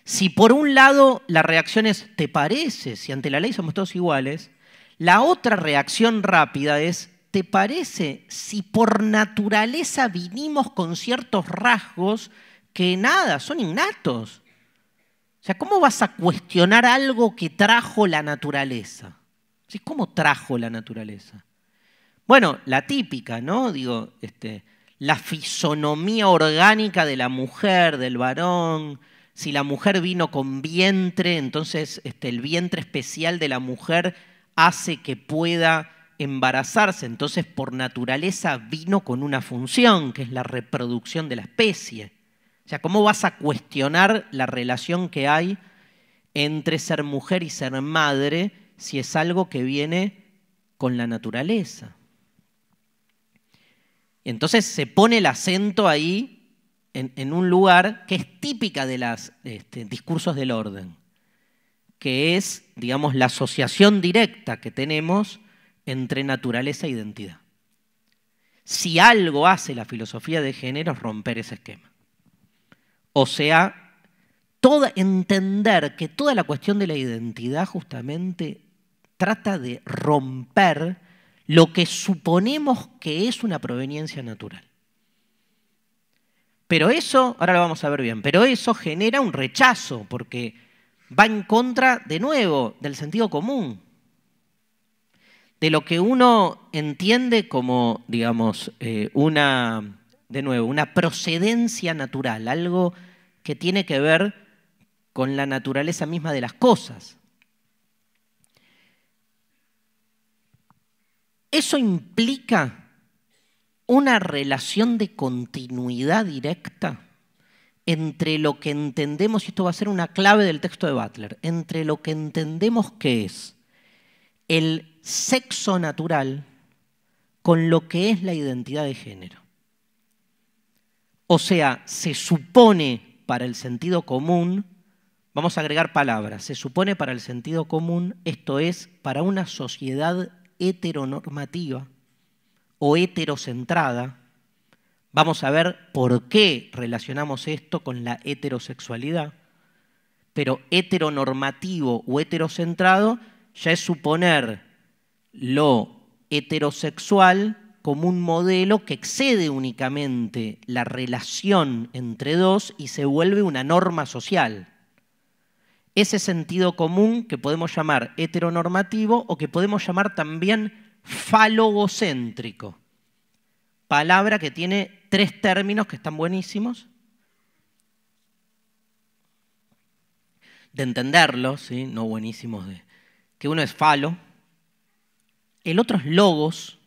si por un lado la reacción es te parece, si ante la ley somos todos iguales, la otra reacción rápida es ¿Te parece si por naturaleza vinimos con ciertos rasgos que nada, son innatos? O sea, ¿cómo vas a cuestionar algo que trajo la naturaleza? ¿Cómo trajo la naturaleza? Bueno, la típica, ¿no? Digo, este, la fisonomía orgánica de la mujer, del varón. Si la mujer vino con vientre, entonces este, el vientre especial de la mujer hace que pueda embarazarse, entonces por naturaleza vino con una función, que es la reproducción de la especie. O sea, ¿cómo vas a cuestionar la relación que hay entre ser mujer y ser madre si es algo que viene con la naturaleza? Entonces se pone el acento ahí en, un lugar que es típica de los este, discursos del orden, que es, digamos, la asociación directa que tenemos entre naturaleza e identidad. Si algo hace la filosofía de género es romper ese esquema. O sea, entender que toda la cuestión de la identidad justamente trata de romper lo que suponemos que es una proveniencia natural. Pero eso, ahora lo vamos a ver bien, pero eso genera un rechazo porque va en contra de nuevo del sentido común de lo que uno entiende como, digamos, eh, una, de nuevo, una procedencia natural, algo que tiene que ver con la naturaleza misma de las cosas. Eso implica una relación de continuidad directa entre lo que entendemos, y esto va a ser una clave del texto de Butler, entre lo que entendemos que es el sexo natural con lo que es la identidad de género. O sea, se supone para el sentido común, vamos a agregar palabras, se supone para el sentido común, esto es, para una sociedad heteronormativa o heterocentrada, vamos a ver por qué relacionamos esto con la heterosexualidad, pero heteronormativo o heterocentrado ya es suponer lo heterosexual como un modelo que excede únicamente la relación entre dos y se vuelve una norma social. Ese sentido común que podemos llamar heteronormativo o que podemos llamar también falogocéntrico. Palabra que tiene tres términos que están buenísimos. De entenderlo ¿sí? no buenísimos de... Que uno es falo, el otro es logos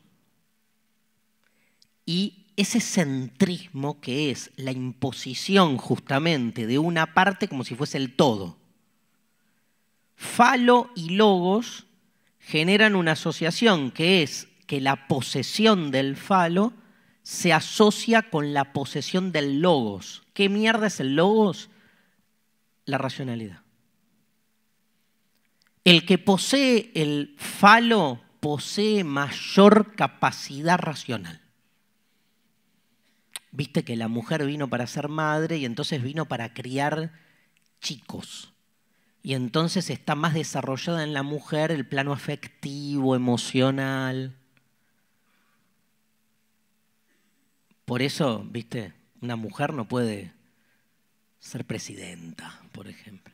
y ese centrismo que es la imposición justamente de una parte como si fuese el todo. Falo y logos generan una asociación que es que la posesión del falo se asocia con la posesión del logos. ¿Qué mierda es el logos? La racionalidad. El que posee el falo posee mayor capacidad racional. Viste que la mujer vino para ser madre y entonces vino para criar chicos. Y entonces está más desarrollada en la mujer el plano afectivo, emocional. Por eso, viste, una mujer no puede ser presidenta, por ejemplo.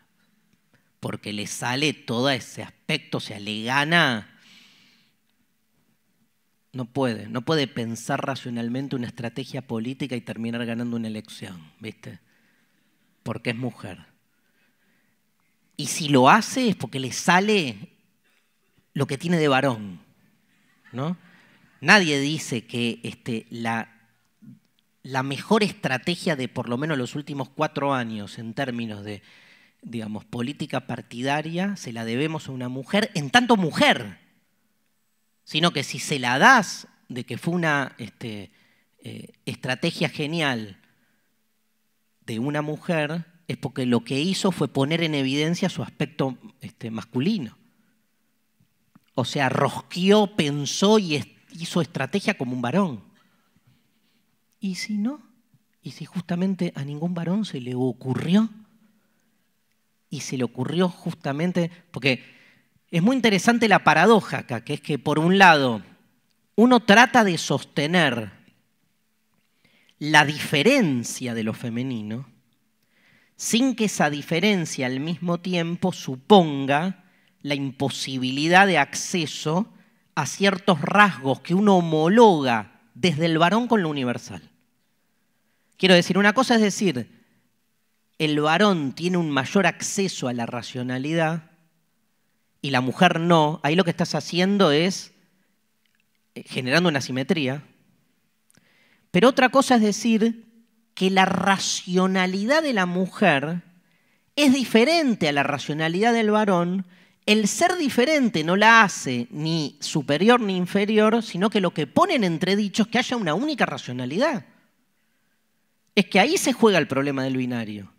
Porque le sale todo ese aspecto, o sea, le gana no puede, no puede pensar racionalmente una estrategia política y terminar ganando una elección, ¿viste? Porque es mujer. Y si lo hace es porque le sale lo que tiene de varón, ¿no? Nadie dice que este, la mejor estrategia de por lo menos los últimos cuatro años en términos de, digamos, política partidaria se la debemos a una mujer, en tanto mujer, sino que si se la das de que fue una este, eh, estrategia genial de una mujer, es porque lo que hizo fue poner en evidencia su aspecto este, masculino. O sea, rosqueó, pensó y hizo estrategia como un varón. ¿Y si no? ¿Y si justamente a ningún varón se le ocurrió? Y se le ocurrió justamente, porque es muy interesante la paradoja acá, que es que por un lado uno trata de sostener la diferencia de lo femenino sin que esa diferencia al mismo tiempo suponga la imposibilidad de acceso a ciertos rasgos que uno homologa desde el varón con lo universal. Quiero decir, una cosa es decir, el varón tiene un mayor acceso a la racionalidad y la mujer no, ahí lo que estás haciendo es eh, generando una simetría. Pero otra cosa es decir que la racionalidad de la mujer es diferente a la racionalidad del varón. El ser diferente no la hace ni superior ni inferior, sino que lo que ponen en dichos es que haya una única racionalidad. Es que ahí se juega el problema del binario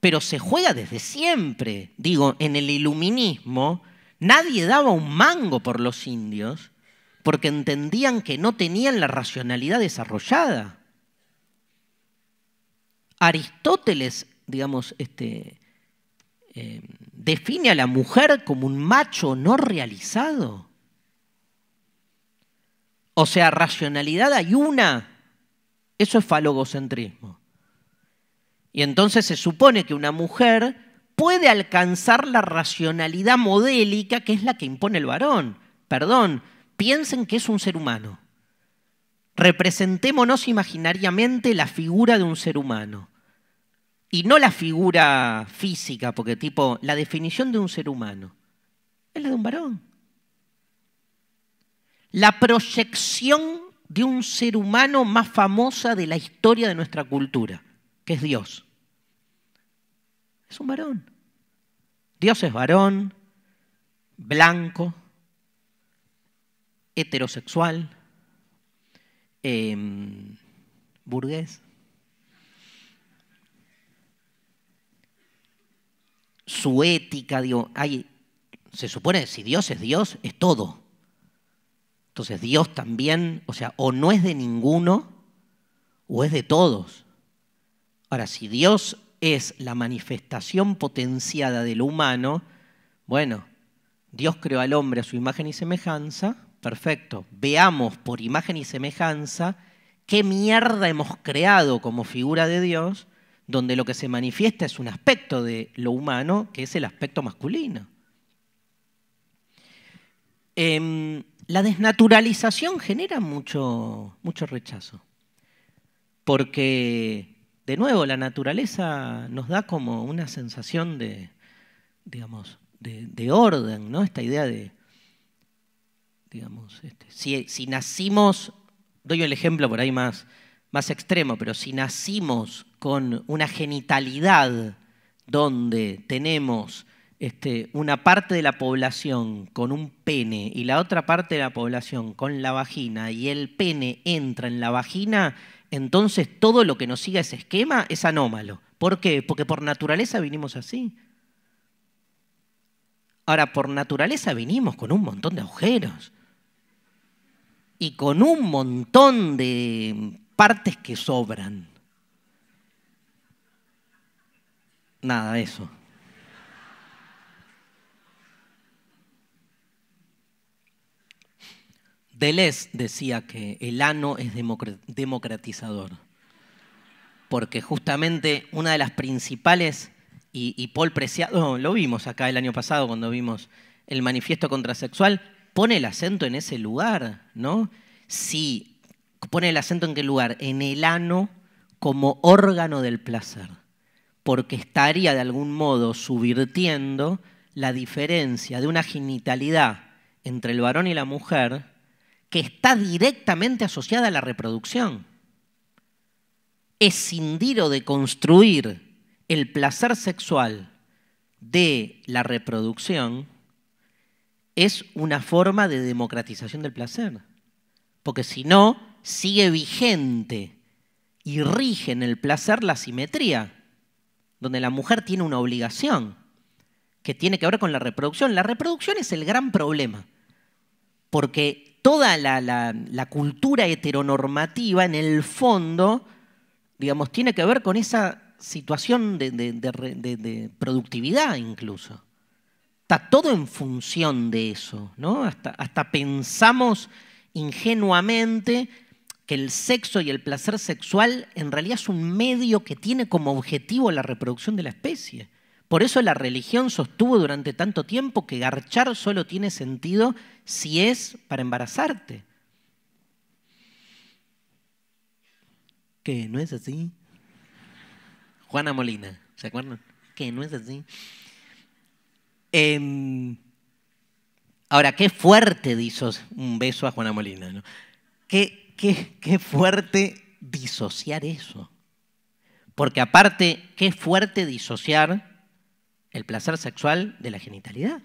pero se juega desde siempre. Digo, en el iluminismo nadie daba un mango por los indios porque entendían que no tenían la racionalidad desarrollada. Aristóteles, digamos, este, em, define a la mujer como un macho no realizado. O sea, racionalidad hay una. Eso es falogocentrismo. Y entonces se supone que una mujer puede alcanzar la racionalidad modélica que es la que impone el varón. Perdón, piensen que es un ser humano. Representémonos imaginariamente la figura de un ser humano. Y no la figura física, porque tipo, la definición de un ser humano es la de un varón. La proyección de un ser humano más famosa de la historia de nuestra cultura es Dios. Es un varón. Dios es varón, blanco, heterosexual, em, burgués. Su ética, digo, hay, se supone que si Dios es Dios, es todo. Entonces Dios también, o sea, o no es de ninguno o es de todos. Ahora, si Dios es la manifestación potenciada de lo humano, bueno, Dios creó al hombre a su imagen y semejanza, perfecto. Veamos por imagen y semejanza qué mierda hemos creado como figura de Dios, donde lo que se manifiesta es un aspecto de lo humano, que es el aspecto masculino. Em, la desnaturalización genera mucho, mucho rechazo, porque de nuevo, la naturaleza nos da como una sensación de, de, orden, ¿no? Esta idea de, digamos, este, si, nacimos, doy el ejemplo por ahí más, más extremo, pero si nacimos con una genitalidad donde tenemos este, una parte de la población con un pene y la otra parte de la población con la vagina y el pene entra en la vagina, entonces todo lo que nos siga ese esquema es anómalo. ¿Por qué? Porque por naturaleza vinimos así. Ahora, por naturaleza vinimos con un montón de agujeros y con un montón de partes que sobran. Nada, eso. Deleuze decía que el ano es democratizador, porque justamente una de las principales, y, y Paul Preciado, lo vimos acá el año pasado cuando vimos el manifiesto contrasexual, pone el acento en ese lugar, ¿no? Sí, pone el acento en qué lugar, en el ano como órgano del placer, porque estaría de algún modo subvirtiendo la diferencia de una genitalidad entre el varón y la mujer que está directamente asociada a la reproducción. Escindir o deconstruir el placer sexual de la reproducción es una forma de democratización del placer. Porque si no, sigue vigente y rige en el placer la simetría, donde la mujer tiene una obligación que tiene que ver con la reproducción. La reproducción es el gran problema, porque toda la, cultura heteronormativa, en el fondo, digamos, tiene que ver con esa situación de, productividad incluso. Está todo en función de eso, ¿no? Hasta, hasta, pensamos ingenuamente que el sexo y el placer sexual en realidad es un medio que tiene como objetivo la reproducción de la especie. Por eso la religión sostuvo durante tanto tiempo que garchar solo tiene sentido si es para embarazarte. Que no es así. Juana Molina, ¿se acuerdan? Que no es así. Em, ahora, qué fuerte diso un beso a Juana Molina. ¿no? Qué, qué fuerte disociar eso. Porque aparte, qué fuerte disociar el placer sexual de la genitalidad.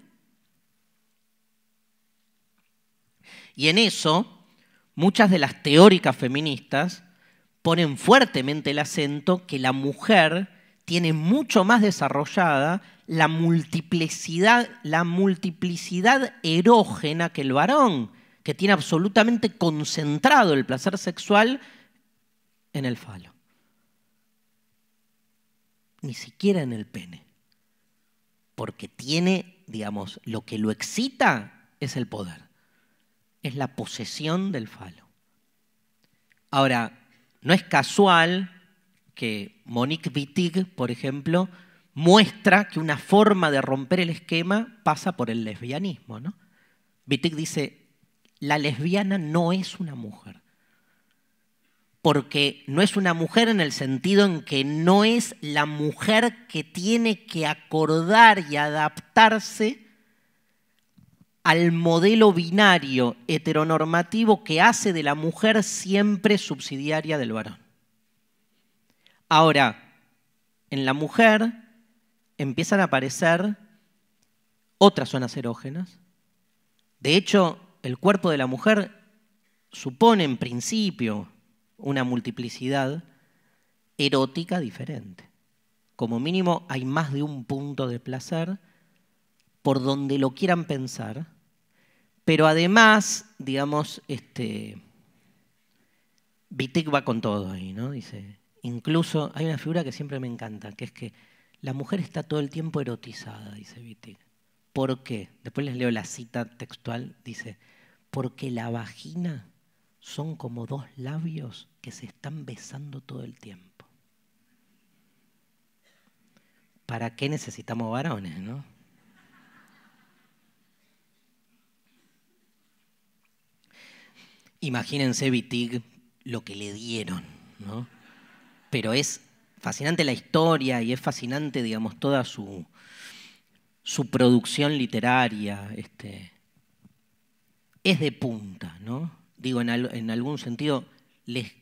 Y en eso, muchas de las teóricas feministas ponen fuertemente el acento que la mujer tiene mucho más desarrollada la multiplicidad, la multiplicidad erógena que el varón, que tiene absolutamente concentrado el placer sexual en el falo. Ni siquiera en el pene porque tiene, digamos, lo que lo excita es el poder, es la posesión del falo. Ahora, no es casual que Monique Wittig, por ejemplo, muestra que una forma de romper el esquema pasa por el lesbianismo. ¿no? Wittig dice, la lesbiana no es una mujer, porque no es una mujer en el sentido en que no es la mujer que tiene que acordar y adaptarse al modelo binario heteronormativo que hace de la mujer siempre subsidiaria del varón. Ahora, en la mujer empiezan a aparecer otras zonas erógenas. De hecho, el cuerpo de la mujer supone en principio una multiplicidad erótica diferente. Como mínimo hay más de un punto de placer por donde lo quieran pensar, pero además, digamos, este, Vitek va con todo ahí, ¿no? Dice, incluso hay una figura que siempre me encanta, que es que la mujer está todo el tiempo erotizada, dice Vitek. ¿Por qué? Después les leo la cita textual, dice, porque la vagina son como dos labios que se están besando todo el tiempo. ¿Para qué necesitamos varones, no? Imagínense Vitig lo que le dieron, ¿no? Pero es fascinante la historia y es fascinante, digamos, toda su, su producción literaria. Este, es de punta, ¿no? digo, en, algún sentido, les,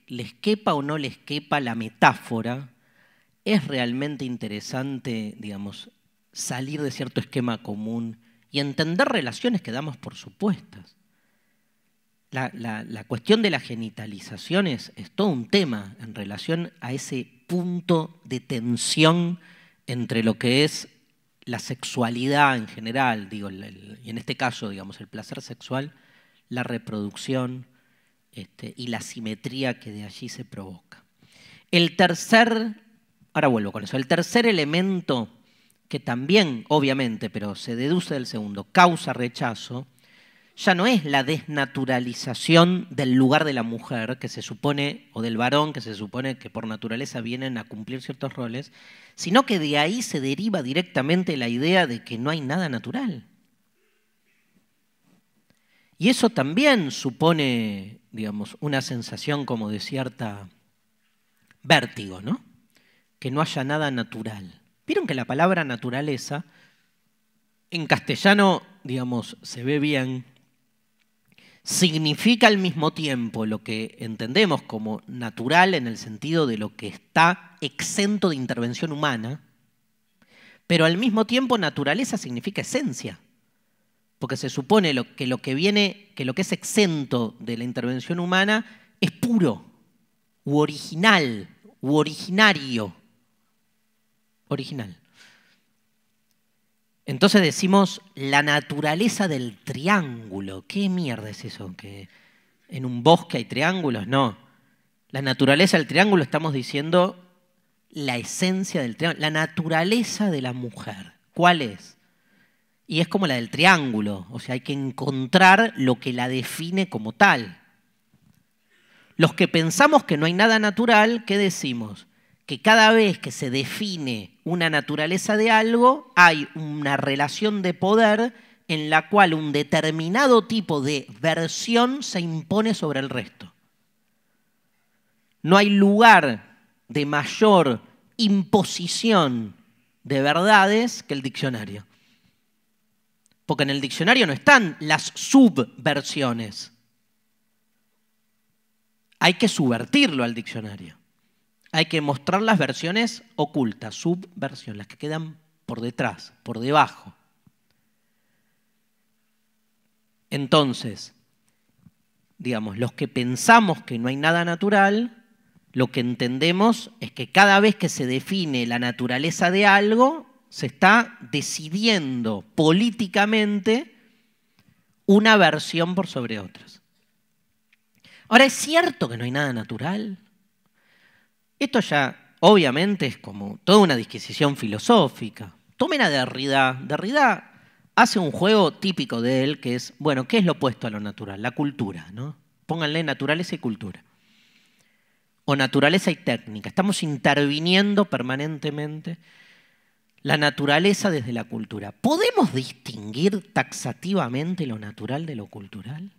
quepa o no les quepa la metáfora, es realmente interesante, digamos, salir de cierto esquema común y entender relaciones que damos por supuestas. La, cuestión de la genitalización es, todo un tema en relación a ese punto de tensión entre lo que es la sexualidad en general, digo, y en este caso, digamos, el placer sexual, la reproducción este, y la simetría que de allí se provoca. El tercer, ahora vuelvo con eso, el tercer elemento que también, obviamente, pero se deduce del segundo, causa rechazo, ya no es la desnaturalización del lugar de la mujer que se supone, o del varón que se supone que por naturaleza vienen a cumplir ciertos roles, sino que de ahí se deriva directamente la idea de que no hay nada natural. Y eso también supone, digamos, una sensación como de cierta vértigo, ¿no? Que no haya nada natural. Vieron que la palabra naturaleza en castellano, digamos, se ve bien, significa al mismo tiempo lo que entendemos como natural en el sentido de lo que está exento de intervención humana, pero al mismo tiempo naturaleza significa esencia porque se supone que lo que viene, que lo que es exento de la intervención humana es puro, u original, u originario. Original. Entonces decimos la naturaleza del triángulo. ¿Qué mierda es eso? ¿Que en un bosque hay triángulos? No. La naturaleza del triángulo estamos diciendo la esencia del triángulo. La naturaleza de la mujer. ¿Cuál es? y es como la del triángulo, o sea, hay que encontrar lo que la define como tal. Los que pensamos que no hay nada natural, ¿qué decimos? Que cada vez que se define una naturaleza de algo, hay una relación de poder en la cual un determinado tipo de versión se impone sobre el resto. No hay lugar de mayor imposición de verdades que el diccionario. Porque en el diccionario no están las subversiones. Hay que subvertirlo al diccionario. Hay que mostrar las versiones ocultas, subversiones, las que quedan por detrás, por debajo. Entonces, digamos, los que pensamos que no hay nada natural, lo que entendemos es que cada vez que se define la naturaleza de algo, se está decidiendo políticamente una versión por sobre otras. Ahora, es cierto que no hay nada natural. Esto ya, obviamente, es como toda una disquisición filosófica. Tomen a Derrida. Derrida hace un juego típico de él que es, bueno, ¿qué es lo opuesto a lo natural? La cultura, ¿no? Pónganle naturaleza y cultura. O naturaleza y técnica. Estamos interviniendo permanentemente la naturaleza desde la cultura. ¿Podemos distinguir taxativamente lo natural de lo cultural?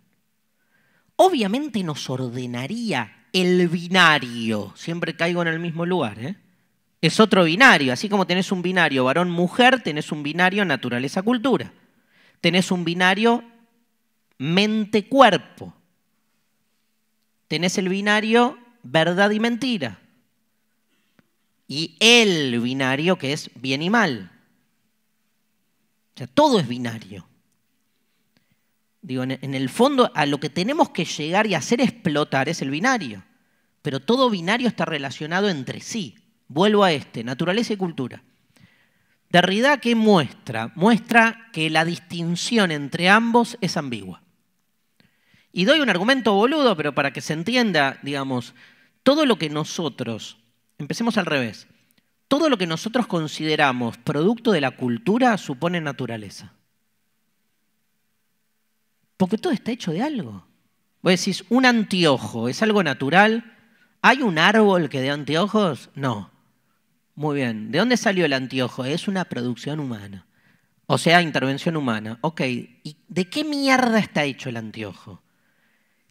Obviamente nos ordenaría el binario. Siempre caigo en el mismo lugar. ¿eh? Es otro binario. Así como tenés un binario varón-mujer, tenés un binario naturaleza-cultura. Tenés un binario mente-cuerpo. Tenés el binario verdad y mentira y el binario que es bien y mal. O sea, todo es binario. Digo, en el fondo a lo que tenemos que llegar y hacer explotar es el binario. Pero todo binario está relacionado entre sí. Vuelvo a este, naturaleza y cultura. Derrida que muestra? Muestra que la distinción entre ambos es ambigua. Y doy un argumento boludo, pero para que se entienda, digamos, todo lo que nosotros Empecemos al revés. Todo lo que nosotros consideramos producto de la cultura supone naturaleza. Porque todo está hecho de algo. Vos decís, un anteojo, ¿es algo natural? ¿Hay un árbol que dé anteojos? No. Muy bien. ¿De dónde salió el anteojo? Es una producción humana. O sea, intervención humana. Ok, ¿y de qué mierda está hecho el anteojo?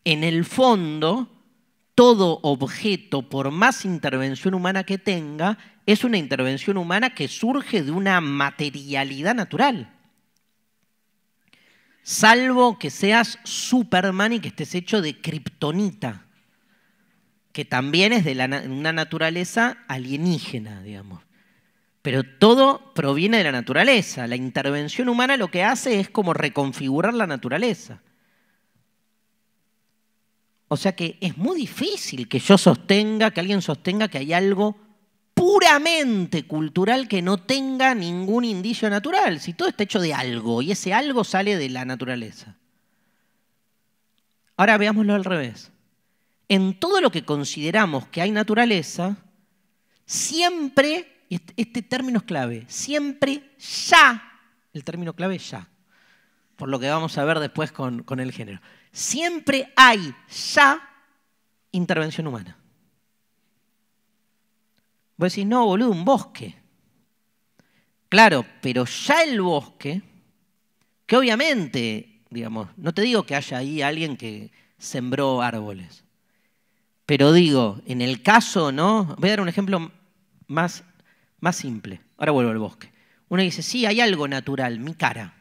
En el fondo, todo objeto, por más intervención humana que tenga, es una intervención humana que surge de una materialidad natural. Salvo que seas Superman y que estés hecho de kriptonita, que también es de una naturaleza alienígena, digamos. Pero todo proviene de la naturaleza. La intervención humana lo que hace es como reconfigurar la naturaleza. O sea que es muy difícil que yo sostenga, que alguien sostenga que hay algo puramente cultural que no tenga ningún indicio natural, si todo está hecho de algo y ese algo sale de la naturaleza. Ahora veámoslo al revés. En todo lo que consideramos que hay naturaleza, siempre, este, este término es clave, siempre ya, el término clave ya, por lo que vamos a ver después con, con el género, siempre hay ya intervención humana. Vos decís, no, boludo, un bosque. Claro, pero ya el bosque, que obviamente, digamos, no te digo que haya ahí alguien que sembró árboles, pero digo, en el caso, ¿no? Voy a dar un ejemplo más, más simple. Ahora vuelvo al bosque. Uno dice, sí, hay algo natural, mi cara.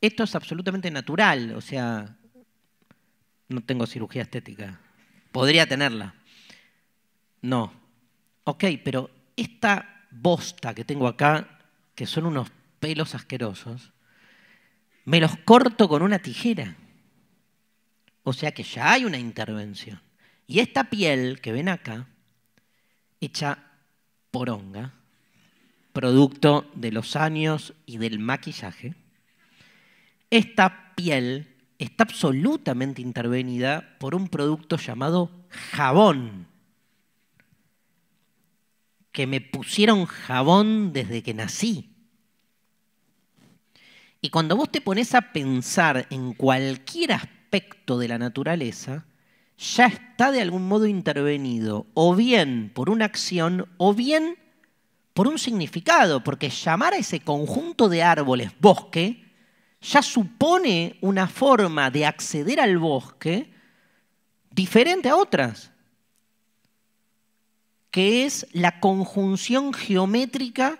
Esto es absolutamente natural, o sea, no tengo cirugía estética. Podría tenerla. No. Ok, pero esta bosta que tengo acá, que son unos pelos asquerosos, me los corto con una tijera. O sea que ya hay una intervención. Y esta piel que ven acá, hecha por poronga, producto de los años y del maquillaje, esta piel está absolutamente intervenida por un producto llamado jabón. Que me pusieron jabón desde que nací. Y cuando vos te pones a pensar en cualquier aspecto de la naturaleza, ya está de algún modo intervenido, o bien por una acción, o bien por un significado, porque llamar a ese conjunto de árboles bosque ya supone una forma de acceder al bosque diferente a otras, que es la conjunción geométrica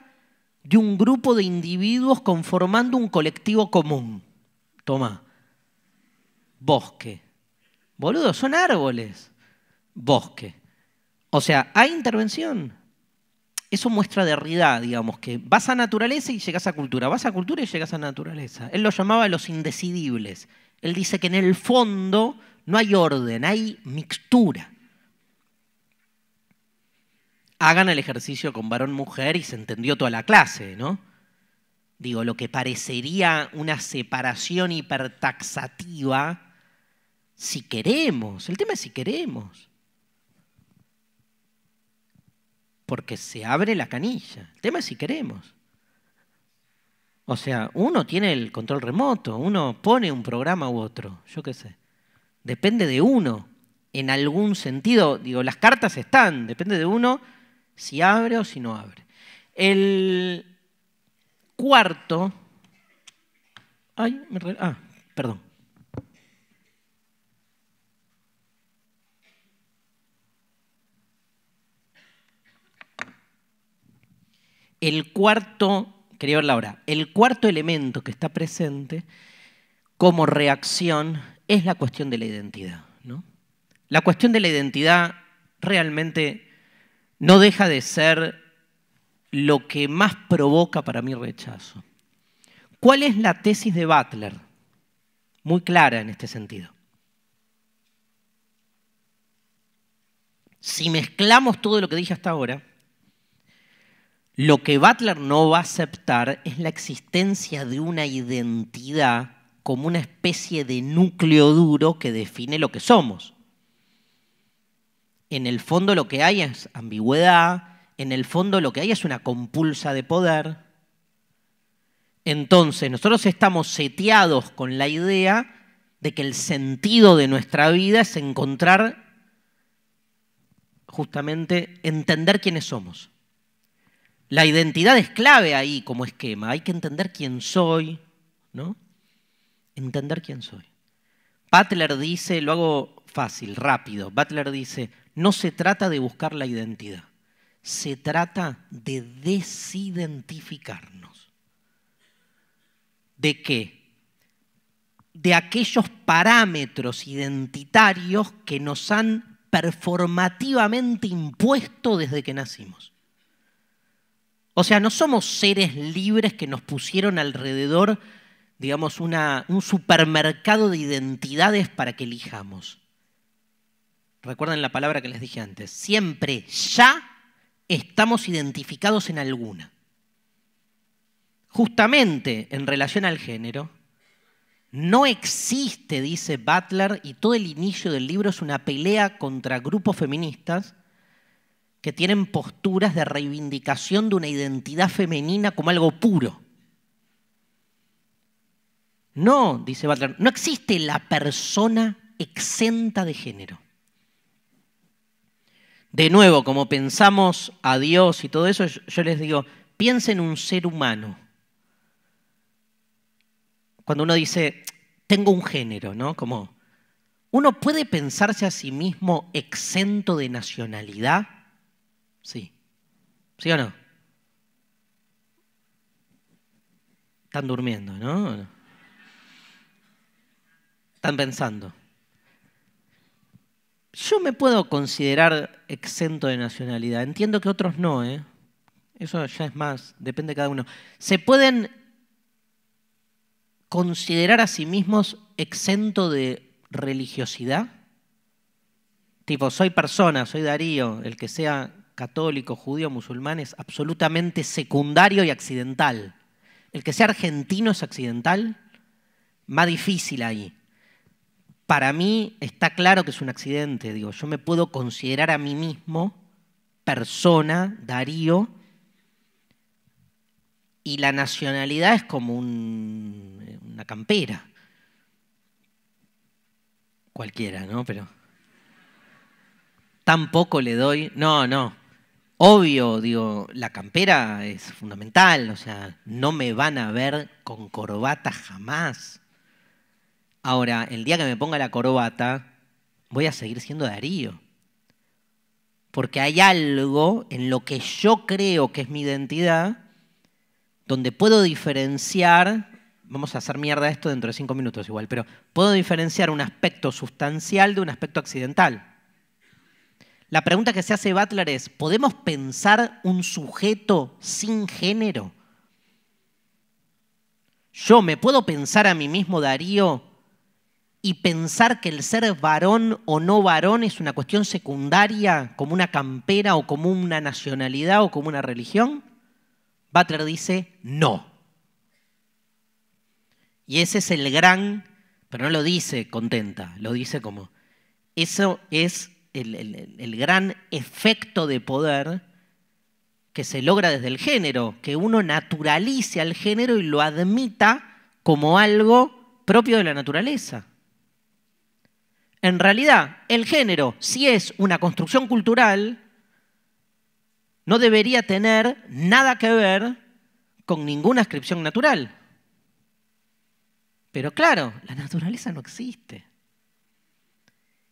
de un grupo de individuos conformando un colectivo común. Toma, bosque. Boludo, son árboles. Bosque. O sea, hay intervención eso muestra Derrida, digamos, que vas a naturaleza y llegas a cultura, vas a cultura y llegas a naturaleza. Él lo llamaba los indecidibles. Él dice que en el fondo no hay orden, hay mixtura. Hagan el ejercicio con varón-mujer y se entendió toda la clase, ¿no? Digo, lo que parecería una separación hipertaxativa, si queremos, el tema es si queremos. porque se abre la canilla. El tema es si queremos. O sea, uno tiene el control remoto, uno pone un programa u otro, yo qué sé. Depende de uno, en algún sentido. Digo, las cartas están, depende de uno si abre o si no abre. El cuarto... Ay, Ah, perdón. el cuarto, creo el cuarto elemento que está presente como reacción es la cuestión de la identidad. La cuestión de la identidad realmente no deja de ser lo que más provoca para mí rechazo. ¿Cuál es la tesis de Butler? Muy clara en este sentido. Si mezclamos todo lo que dije hasta ahora, lo que Butler no va a aceptar es la existencia de una identidad como una especie de núcleo duro que define lo que somos. En el fondo lo que hay es ambigüedad, en el fondo lo que hay es una compulsa de poder. Entonces, nosotros estamos seteados con la idea de que el sentido de nuestra vida es encontrar justamente entender quiénes somos. La identidad es clave ahí como esquema. Hay que entender quién soy, ¿no? Entender quién soy. Butler dice, lo hago fácil, rápido. Butler dice, no se trata de buscar la identidad, se trata de desidentificarnos. ¿De qué? De aquellos parámetros identitarios que nos han performativamente impuesto desde que nacimos. O sea, no somos seres libres que nos pusieron alrededor, digamos, un supermercado de identidades para que elijamos. Recuerden la palabra que les dije antes. Siempre ya estamos identificados en alguna. Justamente en relación al género, no existe, dice Butler, y todo el inicio del libro es una pelea contra grupos feministas que tienen posturas de reivindicación de una identidad femenina como algo puro. No, dice Butler, no existe la persona exenta de género. De nuevo, como pensamos a Dios y todo eso, yo les digo, piensen en un ser humano. Cuando uno dice, tengo un género, ¿no? Como, ¿uno puede pensarse a sí mismo exento de nacionalidad? Sí. ¿Sí o no? Están durmiendo, ¿no? Están pensando. Yo me puedo considerar exento de nacionalidad. Entiendo que otros no, ¿eh? Eso ya es más, depende de cada uno. ¿Se pueden considerar a sí mismos exento de religiosidad? Tipo, soy persona, soy Darío, el que sea católico, judío, musulmán, es absolutamente secundario y accidental. El que sea argentino es accidental, más difícil ahí. Para mí está claro que es un accidente, digo, yo me puedo considerar a mí mismo persona, Darío, y la nacionalidad es como una campera. Cualquiera, ¿no? Pero tampoco le doy, no, no, Obvio, digo, la campera es fundamental, o sea, no me van a ver con corbata jamás. Ahora, el día que me ponga la corbata, voy a seguir siendo Darío. Porque hay algo en lo que yo creo que es mi identidad, donde puedo diferenciar, vamos a hacer mierda esto dentro de cinco minutos igual, pero puedo diferenciar un aspecto sustancial de un aspecto accidental. La pregunta que se hace Butler es, ¿podemos pensar un sujeto sin género? Yo me puedo pensar a mí mismo, Darío, y pensar que el ser varón o no varón es una cuestión secundaria, como una campera o como una nacionalidad o como una religión? Butler dice, no. Y ese es el gran, pero no lo dice contenta, lo dice como, eso es el, gran efecto de poder que se logra desde el género, que uno naturalice al género y lo admita como algo propio de la naturaleza. En realidad, el género, si es una construcción cultural, no debería tener nada que ver con ninguna ascripción natural. Pero claro, la naturaleza no existe.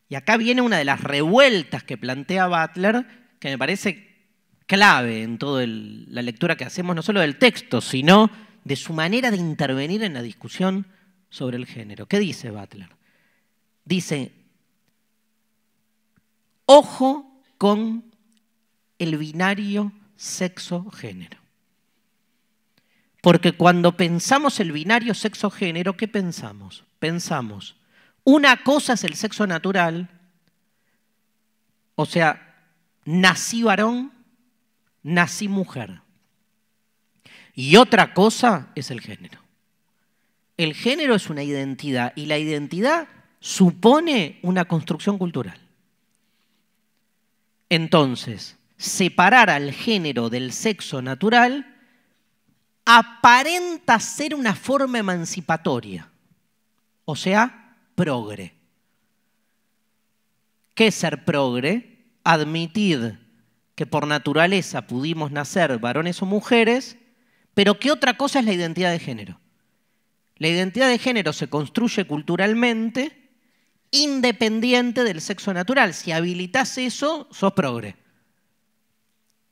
Y acá viene una de las revueltas que plantea Butler, que me parece clave en toda la lectura que hacemos, no solo del texto, sino de su manera de intervenir en la discusión sobre el género. ¿Qué dice Butler? Dice, ojo con el binario sexo-género. Porque cuando pensamos el binario sexo-género, ¿qué pensamos? Pensamos una cosa es el sexo natural, o sea, nací varón, nací mujer. Y otra cosa es el género. El género es una identidad y la identidad supone una construcción cultural. Entonces, separar al género del sexo natural aparenta ser una forma emancipatoria. O sea, progre. ¿Qué es ser progre? Admitir que por naturaleza pudimos nacer varones o mujeres, pero ¿qué otra cosa es la identidad de género? La identidad de género se construye culturalmente independiente del sexo natural. Si habilitas eso, sos progre.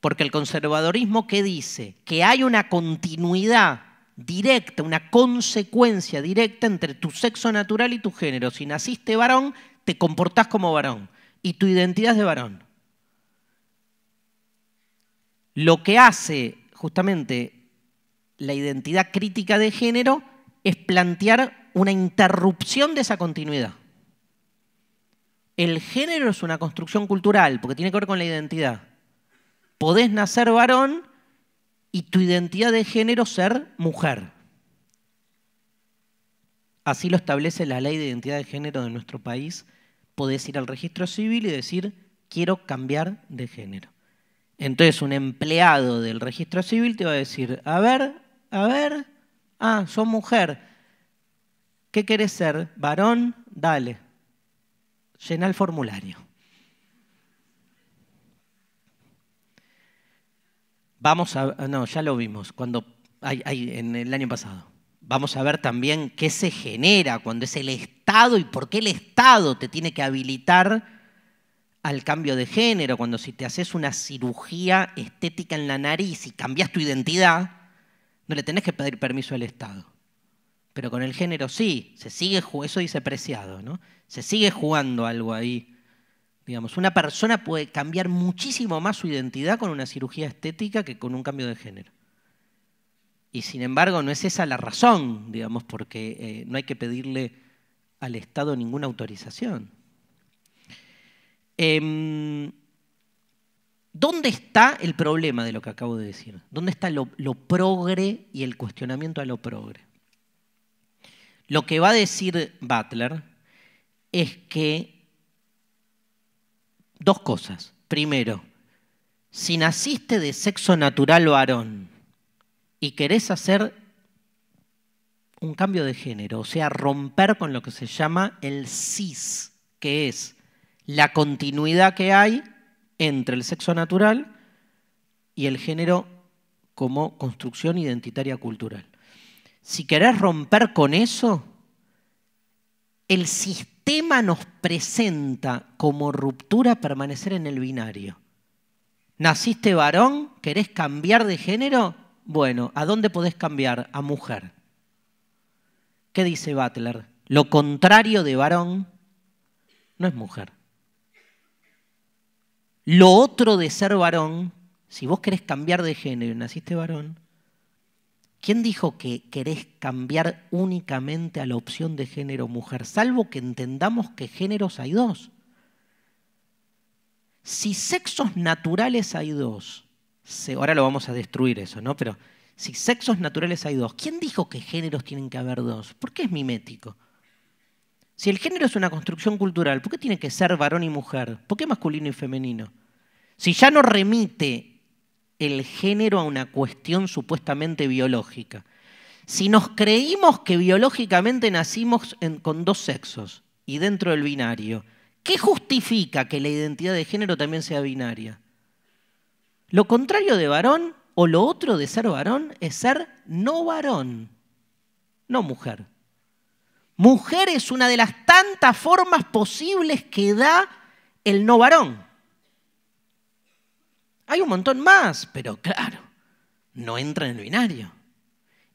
Porque el conservadorismo que dice que hay una continuidad directa, una consecuencia directa entre tu sexo natural y tu género. Si naciste varón, te comportás como varón y tu identidad es de varón. Lo que hace justamente la identidad crítica de género es plantear una interrupción de esa continuidad. El género es una construcción cultural porque tiene que ver con la identidad. Podés nacer varón y tu identidad de género ser mujer. Así lo establece la ley de identidad de género de nuestro país. Podés ir al registro civil y decir, quiero cambiar de género. Entonces un empleado del registro civil te va a decir, a ver, a ver, ah, sos mujer. ¿Qué querés ser? ¿Varón? Dale. Llena el formulario. Vamos a, ah, no, ya lo vimos, cuando, hay en el año pasado. Vamos a ver también qué se genera cuando es el Estado y por qué el Estado te tiene que habilitar al cambio de género, cuando si te haces una cirugía estética en la nariz y cambias tu identidad, no le tenés que pedir permiso al Estado. Pero con el género sí, se sigue, eso dice preciado, ¿no? Se sigue jugando algo ahí una persona puede cambiar muchísimo más su identidad con una cirugía estética que con un cambio de género. Y sin embargo, no es esa la razón, digamos, porque eh, no hay que pedirle al Estado ninguna autorización. Em, ¿Dónde está el problema de lo que acabo de decir? ¿Dónde está lo, lo progre y el cuestionamiento a lo progre? Lo que va a decir Butler es que Dos cosas. Primero, si naciste de sexo natural varón y querés hacer un cambio de género, o sea, romper con lo que se llama el cis, que es la continuidad que hay entre el sexo natural y el género como construcción identitaria cultural. Si querés romper con eso, el cis, tema nos presenta como ruptura permanecer en el binario. ¿Naciste varón? ¿Querés cambiar de género? Bueno, ¿a dónde podés cambiar? A mujer. ¿Qué dice Butler? Lo contrario de varón no es mujer. Lo otro de ser varón, si vos querés cambiar de género y naciste varón, ¿Quién dijo que querés cambiar únicamente a la opción de género mujer? Salvo que entendamos que géneros hay dos. Si sexos naturales hay dos, ahora lo vamos a destruir eso, ¿no? Pero si sexos naturales hay dos, ¿quién dijo que géneros tienen que haber dos? ¿Por qué es mimético? Si el género es una construcción cultural, ¿por qué tiene que ser varón y mujer? ¿Por qué masculino y femenino? Si ya no remite el género a una cuestión supuestamente biológica. Si nos creímos que biológicamente nacimos con dos sexos y dentro del binario, ¿qué justifica que la identidad de género también sea binaria? Lo contrario de varón o lo otro de ser varón es ser no varón, no mujer. Mujer es una de las tantas formas posibles que da el no varón. Hay un montón más, pero claro, no entra en el binario.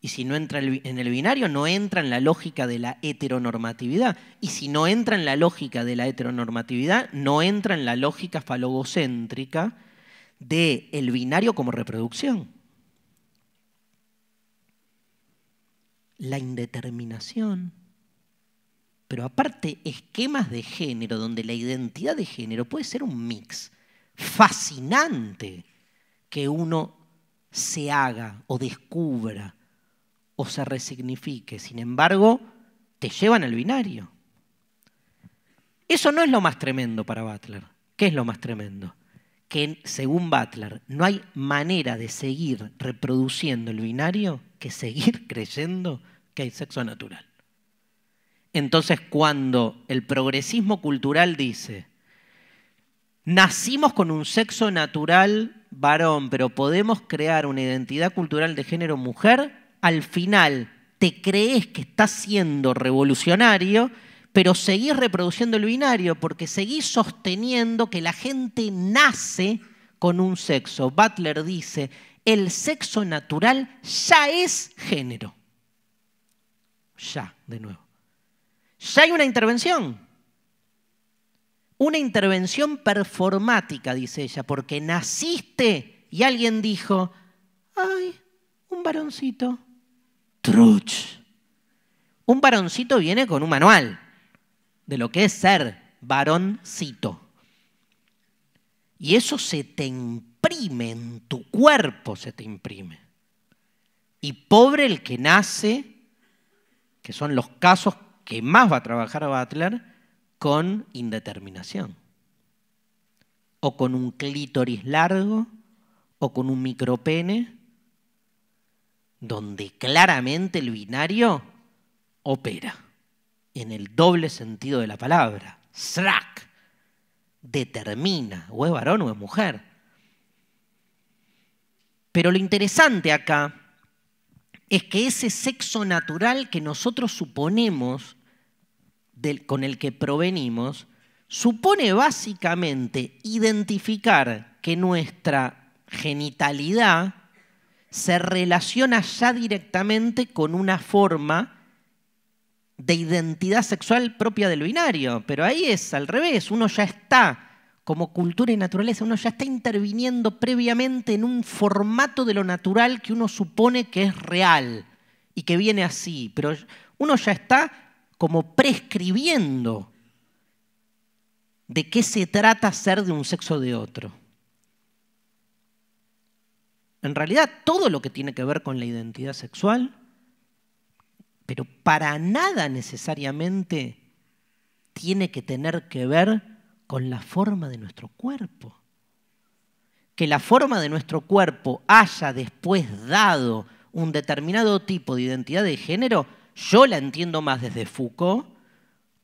Y si no entra en el binario, no entra en la lógica de la heteronormatividad. Y si no entra en la lógica de la heteronormatividad, no entra en la lógica falogocéntrica del binario como reproducción. La indeterminación. Pero aparte, esquemas de género donde la identidad de género puede ser un mix fascinante que uno se haga o descubra o se resignifique. Sin embargo, te llevan al binario. Eso no es lo más tremendo para Butler. ¿Qué es lo más tremendo? Que según Butler no hay manera de seguir reproduciendo el binario que seguir creyendo que hay sexo natural. Entonces cuando el progresismo cultural dice, nacimos con un sexo natural varón, pero podemos crear una identidad cultural de género mujer, al final te crees que estás siendo revolucionario, pero seguís reproduciendo el binario porque seguís sosteniendo que la gente nace con un sexo. Butler dice, el sexo natural ya es género. Ya, de nuevo. Ya hay una intervención una intervención performática, dice ella, porque naciste y alguien dijo, ay, un varoncito, truch. Un varoncito viene con un manual de lo que es ser varoncito. Y eso se te imprime en tu cuerpo, se te imprime. Y pobre el que nace, que son los casos que más va a trabajar a Butler, con indeterminación. O con un clítoris largo, o con un micropene, donde claramente el binario opera en el doble sentido de la palabra. Srak determina, o es varón o es mujer. Pero lo interesante acá es que ese sexo natural que nosotros suponemos con el que provenimos supone básicamente identificar que nuestra genitalidad se relaciona ya directamente con una forma de identidad sexual propia del binario, pero ahí es al revés, uno ya está como cultura y naturaleza, uno ya está interviniendo previamente en un formato de lo natural que uno supone que es real y que viene así, pero uno ya está como prescribiendo de qué se trata ser de un sexo o de otro. En realidad, todo lo que tiene que ver con la identidad sexual, pero para nada necesariamente tiene que tener que ver con la forma de nuestro cuerpo. Que la forma de nuestro cuerpo haya después dado un determinado tipo de identidad de género yo la entiendo más desde Foucault,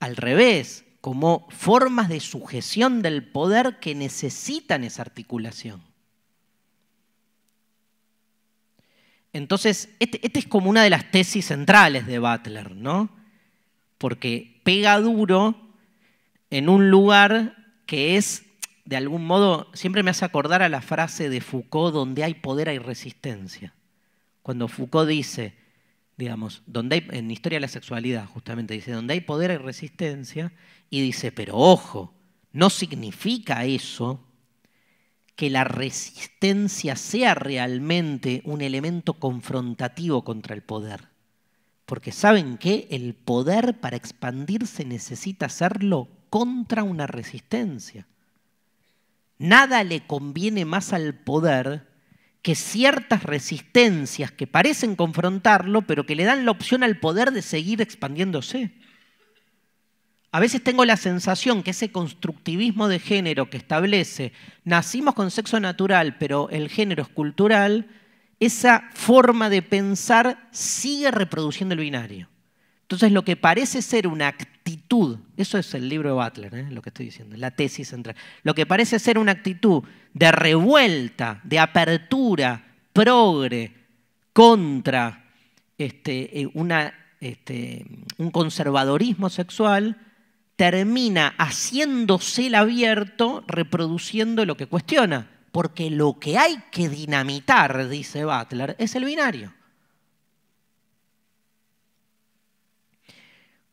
al revés, como formas de sujeción del poder que necesitan esa articulación. Entonces, esta este es como una de las tesis centrales de Butler, ¿no? Porque pega duro en un lugar que es, de algún modo, siempre me hace acordar a la frase de Foucault, donde hay poder hay resistencia. Cuando Foucault dice, digamos, donde en Historia de la Sexualidad justamente dice, donde hay poder hay resistencia, y dice, pero ojo, no significa eso que la resistencia sea realmente un elemento confrontativo contra el poder. Porque saben que el poder para expandirse necesita hacerlo contra una resistencia. Nada le conviene más al poder que ciertas resistencias que parecen confrontarlo, pero que le dan la opción al poder de seguir expandiéndose. A veces tengo la sensación que ese constructivismo de género que establece, nacimos con sexo natural, pero el género es cultural, esa forma de pensar sigue reproduciendo el binario. Entonces lo que parece ser una actitud, eso es el libro de Butler, ¿eh? lo que estoy diciendo, la tesis central, lo que parece ser una actitud de revuelta, de apertura, progre, contra este, eh, este, un conservadorismo sexual, termina haciéndose el abierto, reproduciendo lo que cuestiona, porque lo que hay que dinamitar, dice Butler, es el binario.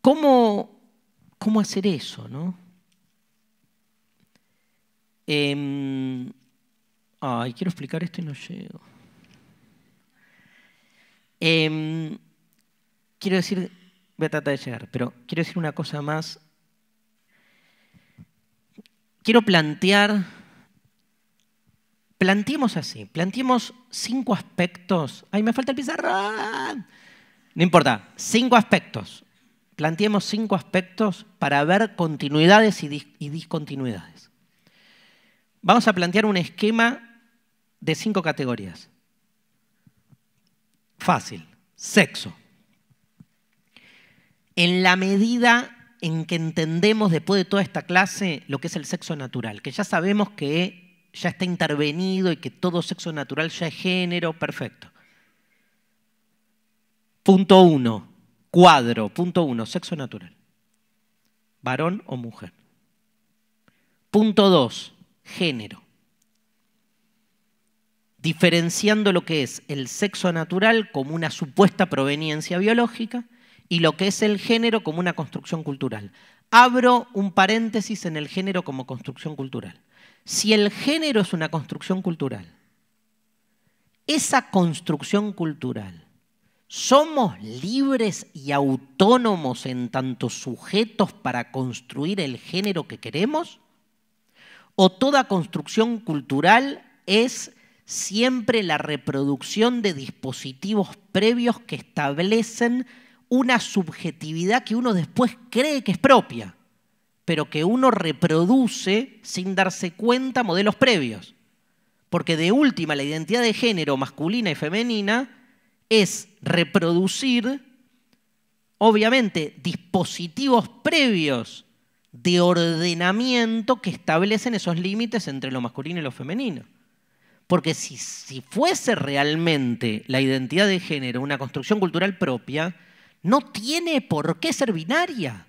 ¿Cómo, hacer eso, em, ay, quiero explicar esto y no llego. Em, quiero decir, voy a tratar de llegar, pero quiero decir una cosa más. Quiero plantear, planteemos así, planteemos cinco aspectos. Ay, me falta el pizarrón. No importa, cinco aspectos planteemos cinco aspectos para ver continuidades y, y discontinuidades. Vamos a plantear un esquema de cinco categorías. Fácil. Sexo. En la medida en que entendemos después de toda esta clase lo que es el sexo natural, que ya sabemos que ya está intervenido y que todo sexo natural ya es género, perfecto. Punto uno, cuadro. Punto uno, sexo natural. Varón o mujer. Punto dos, género. Diferenciando lo que es el sexo natural como una supuesta proveniencia biológica y lo que es el género como una construcción cultural. Abro un paréntesis en el género como construcción cultural. Si el género es una construcción cultural, esa construcción cultural ¿Somos libres y autónomos en tanto sujetos para construir el género que queremos? ¿O toda construcción cultural es siempre la reproducción de dispositivos previos que establecen una subjetividad que uno después cree que es propia, pero que uno reproduce sin darse cuenta modelos previos? Porque de última la identidad de género masculina y femenina es reproducir, obviamente, dispositivos previos de ordenamiento que establecen esos límites entre lo masculino y lo femenino. Porque si, fuese realmente la identidad de género una construcción cultural propia, no tiene por qué ser binaria.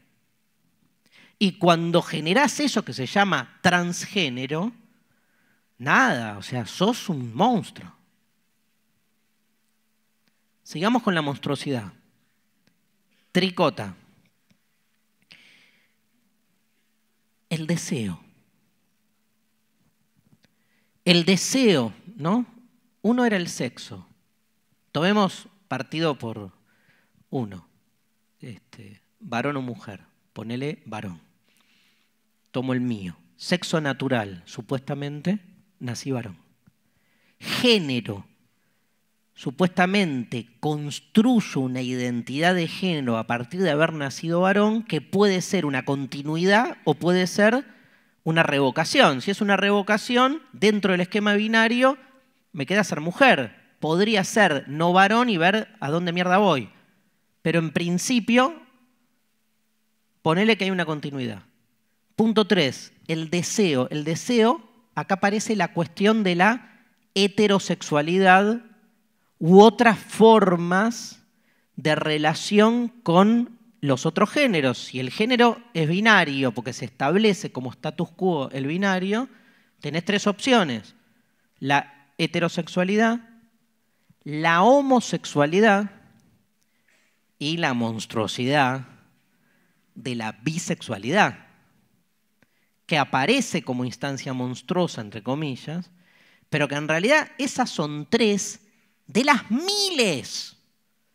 Y cuando generás eso que se llama transgénero, nada, o sea, sos un monstruo. Sigamos con la monstruosidad. Tricota. El deseo. El deseo, ¿no? Uno era el sexo. Tomemos partido por uno. Este, varón o mujer. Ponele varón. Tomo el mío. Sexo natural, supuestamente, nací varón. Género supuestamente construyo una identidad de género a partir de haber nacido varón que puede ser una continuidad o puede ser una revocación. Si es una revocación, dentro del esquema binario, me queda ser mujer. Podría ser no varón y ver a dónde mierda voy. Pero en principio, ponele que hay una continuidad. Punto tres, el deseo. El deseo, acá aparece la cuestión de la heterosexualidad u otras formas de relación con los otros géneros. Si el género es binario, porque se establece como status quo el binario, tenés tres opciones. La heterosexualidad, la homosexualidad y la monstruosidad de la bisexualidad, que aparece como instancia monstruosa, entre comillas, pero que en realidad esas son tres de las miles.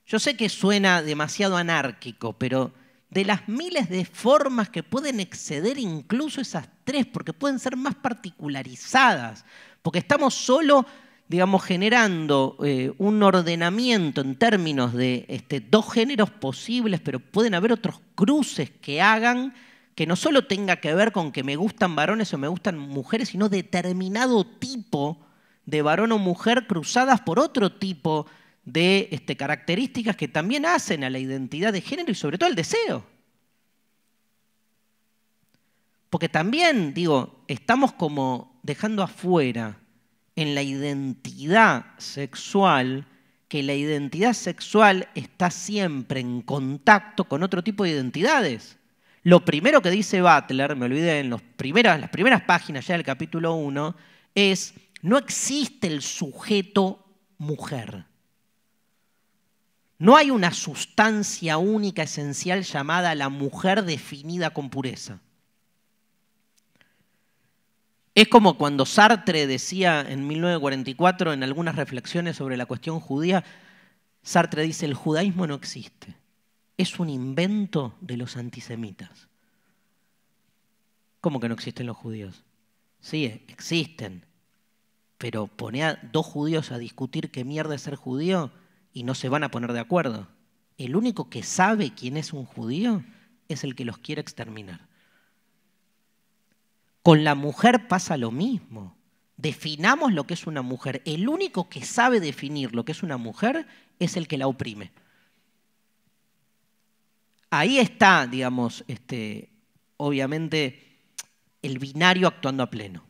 Yo sé que suena demasiado anárquico, pero de las miles de formas que pueden exceder incluso esas tres, porque pueden ser más particularizadas, porque estamos solo, digamos, generando eh, un ordenamiento en términos de este, dos géneros posibles, pero pueden haber otros cruces que hagan que no solo tenga que ver con que me gustan varones o me gustan mujeres, sino determinado tipo de varón o mujer cruzadas por otro tipo de este, características que también hacen a la identidad de género y sobre todo al deseo. Porque también, digo, estamos como dejando afuera en la identidad sexual que la identidad sexual está siempre en contacto con otro tipo de identidades. Lo primero que dice Butler, me olvidé en las primeras páginas ya del capítulo 1, es no existe el sujeto mujer. No hay una sustancia única, esencial, llamada la mujer definida con pureza. Es como cuando Sartre decía en 1944 en algunas reflexiones sobre la cuestión judía, Sartre dice, el judaísmo no existe, es un invento de los antisemitas. ¿Cómo que no existen los judíos? Sí, existen pero pone a dos judíos a discutir qué mierda es ser judío y no se van a poner de acuerdo. El único que sabe quién es un judío es el que los quiere exterminar. Con la mujer pasa lo mismo. Definamos lo que es una mujer. El único que sabe definir lo que es una mujer es el que la oprime. Ahí está, digamos, este, obviamente el binario actuando a pleno.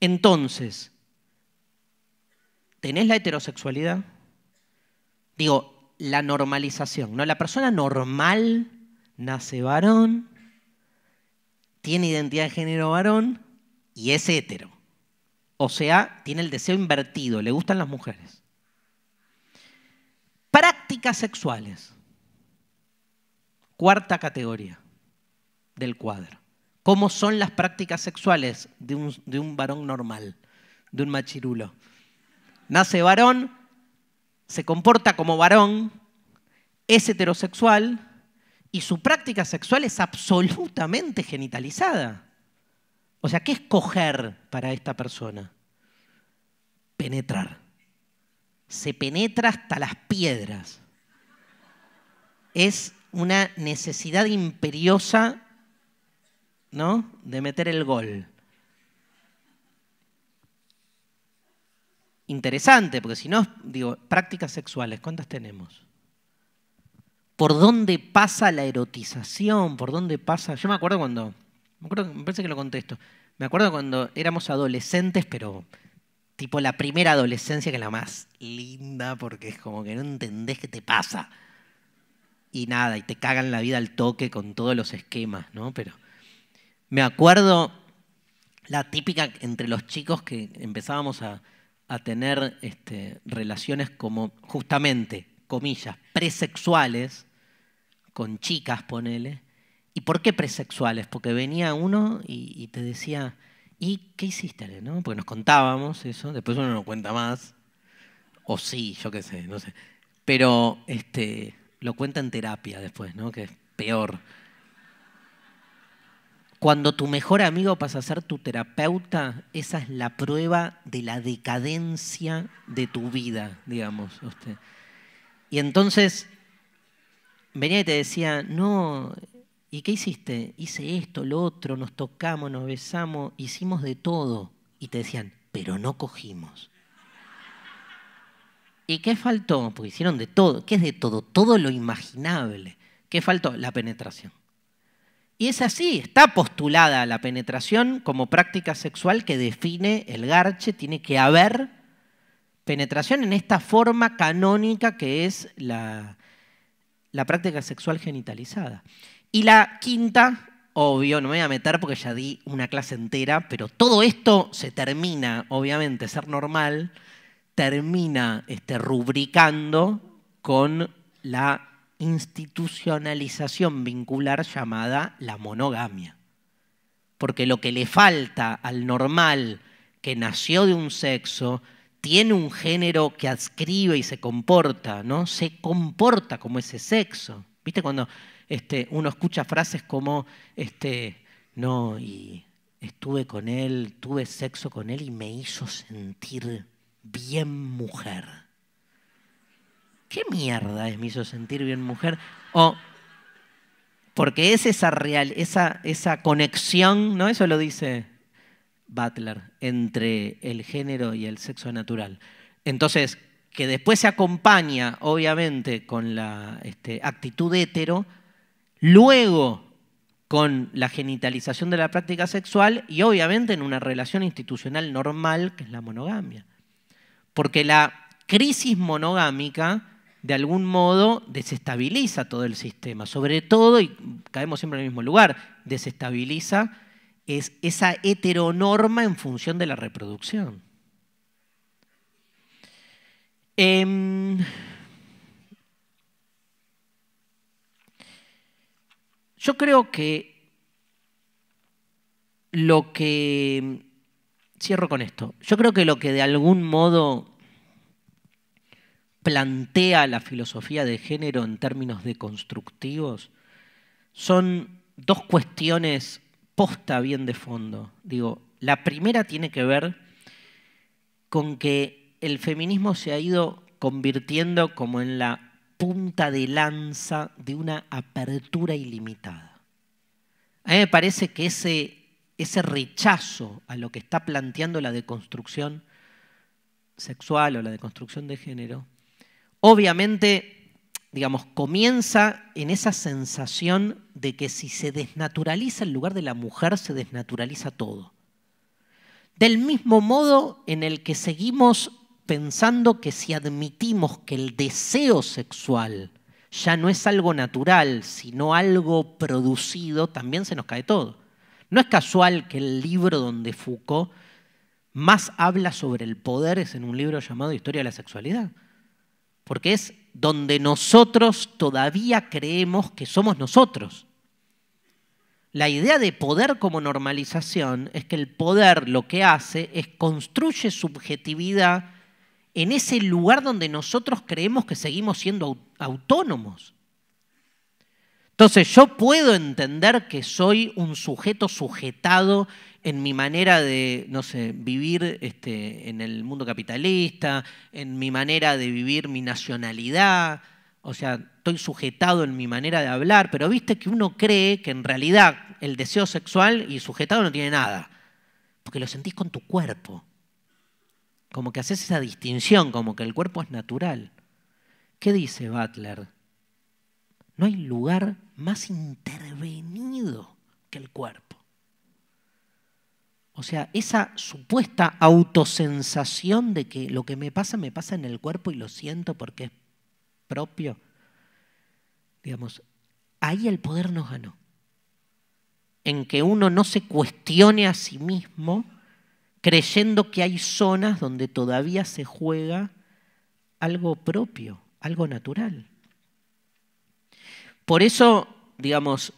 Entonces, ¿Tenés la heterosexualidad? Digo, la normalización, ¿no? La persona normal nace varón, tiene identidad de género varón y es hetero. O sea, tiene el deseo invertido, le gustan las mujeres. Prácticas sexuales. Cuarta categoría del cuadro. ¿Cómo son las prácticas sexuales de un varón normal, de un machirulo? nace varón, se comporta como varón, es heterosexual y su práctica sexual es absolutamente genitalizada. O sea, ¿qué es coger para esta persona? Penetrar. Se penetra hasta las piedras. Es una necesidad imperiosa, ¿no? De meter el gol. interesante, porque si no, digo, prácticas sexuales, ¿cuántas tenemos? ¿Por dónde pasa la erotización? ¿Por dónde pasa? Yo me acuerdo cuando, me, acuerdo, parece que lo contesto, me acuerdo cuando éramos adolescentes, pero tipo la primera adolescencia que es la más linda, porque es como que no entendés qué te pasa. Y nada, y te cagan la vida al toque con todos los esquemas, ¿no? Pero me acuerdo la típica entre los chicos que empezábamos a, a tener este, relaciones como justamente, comillas, presexuales, con chicas, ponele. ¿Y por qué presexuales? Porque venía uno y, te decía, ¿y qué hiciste? ¿no? Porque nos contábamos eso, después uno no cuenta más, o sí, yo qué sé, no sé. Pero este, lo cuenta en terapia después, ¿no? que es peor. Cuando tu mejor amigo pasa a ser tu terapeuta, esa es la prueba de la decadencia de tu vida, digamos. Y entonces venía y te decía, no, ¿y qué hiciste? Hice esto, lo otro, nos tocamos, nos besamos, hicimos de todo. Y te decían, pero no cogimos. ¿Y qué faltó? Porque hicieron de todo. ¿Qué es de todo? Todo lo imaginable. ¿Qué faltó? La penetración. Y es así, está postulada la penetración como práctica sexual que define el garche, tiene que haber penetración en esta forma canónica que es la, la práctica sexual genitalizada. Y la quinta, obvio, no me voy a meter porque ya di una clase entera, pero todo esto se termina, obviamente, ser normal, termina este, rubricando con la institucionalización vincular llamada la monogamia. Porque lo que le falta al normal que nació de un sexo tiene un género que adscribe y se comporta, ¿no? Se comporta como ese sexo. ¿Viste cuando este, uno escucha frases como este, no, y estuve con él, tuve sexo con él y me hizo sentir bien mujer? ¿qué mierda es me hizo sentir bien mujer? O porque es esa, real, esa, esa conexión, ¿no? Eso lo dice Butler, entre el género y el sexo natural. Entonces, que después se acompaña, obviamente, con la este, actitud hetero, luego con la genitalización de la práctica sexual y obviamente en una relación institucional normal, que es la monogamia. Porque la crisis monogámica de algún modo desestabiliza todo el sistema. Sobre todo, y caemos siempre en el mismo lugar, desestabiliza es esa heteronorma en función de la reproducción. Em, yo creo que lo que... Cierro con esto. Yo creo que lo que de algún modo plantea la filosofía de género en términos de constructivos son dos cuestiones posta bien de fondo. Digo, la primera tiene que ver con que el feminismo se ha ido convirtiendo como en la punta de lanza de una apertura ilimitada. A mí me parece que ese, ese rechazo a lo que está planteando la deconstrucción sexual o la deconstrucción de género obviamente, digamos, comienza en esa sensación de que si se desnaturaliza el lugar de la mujer, se desnaturaliza todo. Del mismo modo en el que seguimos pensando que si admitimos que el deseo sexual ya no es algo natural, sino algo producido, también se nos cae todo. No es casual que el libro donde Foucault más habla sobre el poder es en un libro llamado Historia de la Sexualidad porque es donde nosotros todavía creemos que somos nosotros. La idea de poder como normalización es que el poder lo que hace es construye subjetividad en ese lugar donde nosotros creemos que seguimos siendo autónomos. Entonces yo puedo entender que soy un sujeto sujetado en mi manera de, no sé, vivir este, en el mundo capitalista, en mi manera de vivir mi nacionalidad, o sea, estoy sujetado en mi manera de hablar, pero viste que uno cree que en realidad el deseo sexual y sujetado no tiene nada, porque lo sentís con tu cuerpo. Como que haces esa distinción, como que el cuerpo es natural. ¿Qué dice Butler? No hay lugar más intervenido que el cuerpo. O sea, esa supuesta autosensación de que lo que me pasa me pasa en el cuerpo y lo siento porque es propio, digamos, ahí el poder nos ganó. En que uno no se cuestione a sí mismo creyendo que hay zonas donde todavía se juega algo propio, algo natural. Por eso, digamos,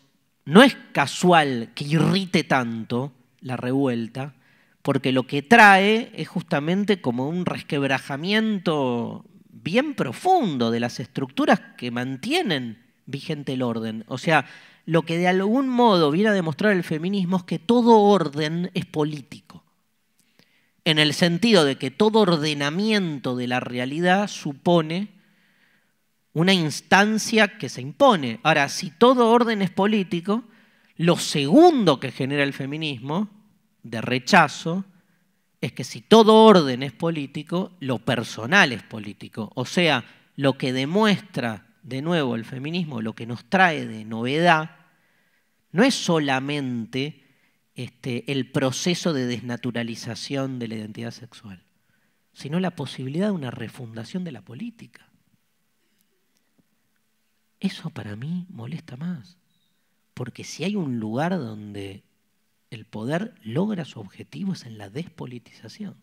no es casual que irrite tanto la revuelta, porque lo que trae es justamente como un resquebrajamiento bien profundo de las estructuras que mantienen vigente el orden. O sea, lo que de algún modo viene a demostrar el feminismo es que todo orden es político, en el sentido de que todo ordenamiento de la realidad supone una instancia que se impone. Ahora, si todo orden es político, lo segundo que genera el feminismo de rechazo es que si todo orden es político, lo personal es político. O sea, lo que demuestra de nuevo el feminismo, lo que nos trae de novedad, no es solamente este, el proceso de desnaturalización de la identidad sexual, sino la posibilidad de una refundación de la política. Eso para mí molesta más, porque si hay un lugar donde el poder logra su objetivo es en la despolitización,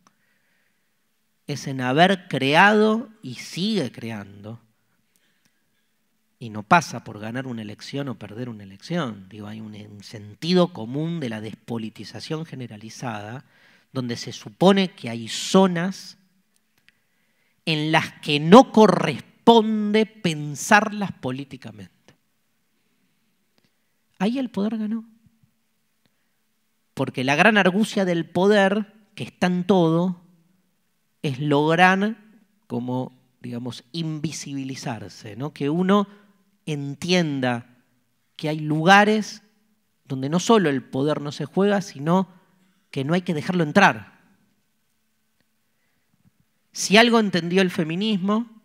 es en haber creado y sigue creando y no pasa por ganar una elección o perder una elección. Digo, hay un, sentido común de la despolitización generalizada, donde se supone que hay zonas en las que no corresponde de pensarlas políticamente. Ahí el poder ganó. Porque la gran argucia del poder, que está en todo, es lograr como, digamos, invisibilizarse, que uno entienda que hay lugares donde no solo el poder no se juega, sino que no hay que dejarlo entrar. Si algo entendió el feminismo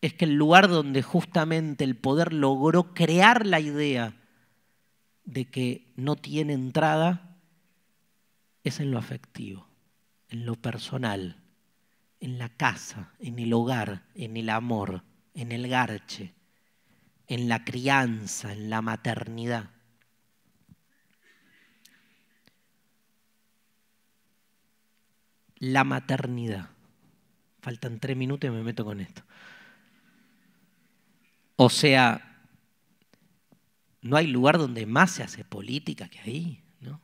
es que el lugar donde justamente el poder logró crear la idea de que no tiene entrada es en lo afectivo, en lo personal, en la casa, en el hogar, en el amor, en el garche, en la crianza, en la maternidad. La maternidad. Faltan tres minutos y me meto con esto. O sea, no hay lugar donde más se hace política que ahí, ¿no?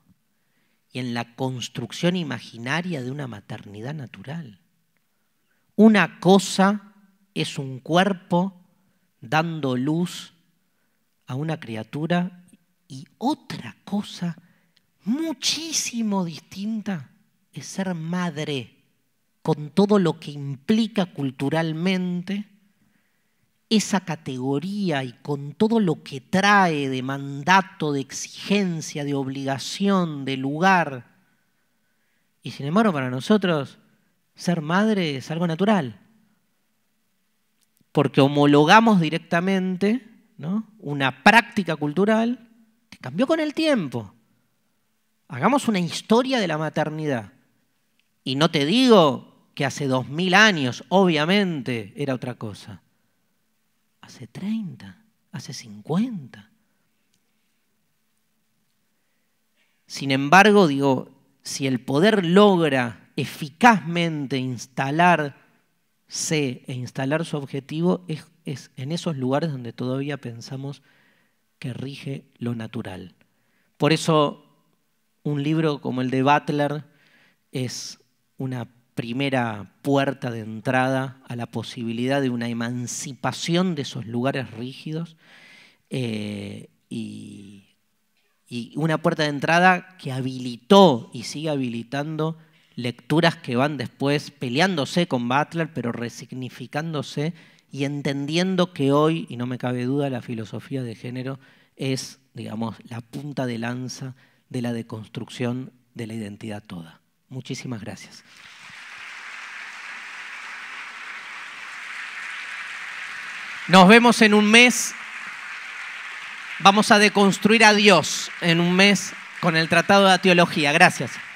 Y en la construcción imaginaria de una maternidad natural. Una cosa es un cuerpo dando luz a una criatura y otra cosa muchísimo distinta es ser madre, con todo lo que implica culturalmente esa categoría y con todo lo que trae de mandato, de exigencia, de obligación, de lugar. Y sin embargo, para nosotros, ser madre es algo natural. Porque homologamos directamente una práctica cultural que cambió con el tiempo. Hagamos una historia de la maternidad. Y no te digo que hace dos mil años, obviamente, era otra cosa hace 30, hace 50. Sin embargo, digo, si el poder logra eficazmente instalarse e instalar su objetivo, es, en esos lugares donde todavía pensamos que rige lo natural. Por eso un libro como el de Butler es una primera puerta de entrada a la posibilidad de una emancipación de esos lugares rígidos eh, y, y una puerta de entrada que habilitó y sigue habilitando lecturas que van después peleándose con Butler, pero resignificándose y entendiendo que hoy, y no me cabe duda, la filosofía de género es, digamos, la punta de lanza de la deconstrucción de la identidad toda. Muchísimas gracias. Nos vemos en un mes. Vamos a deconstruir a Dios en un mes con el Tratado de la Teología. Gracias.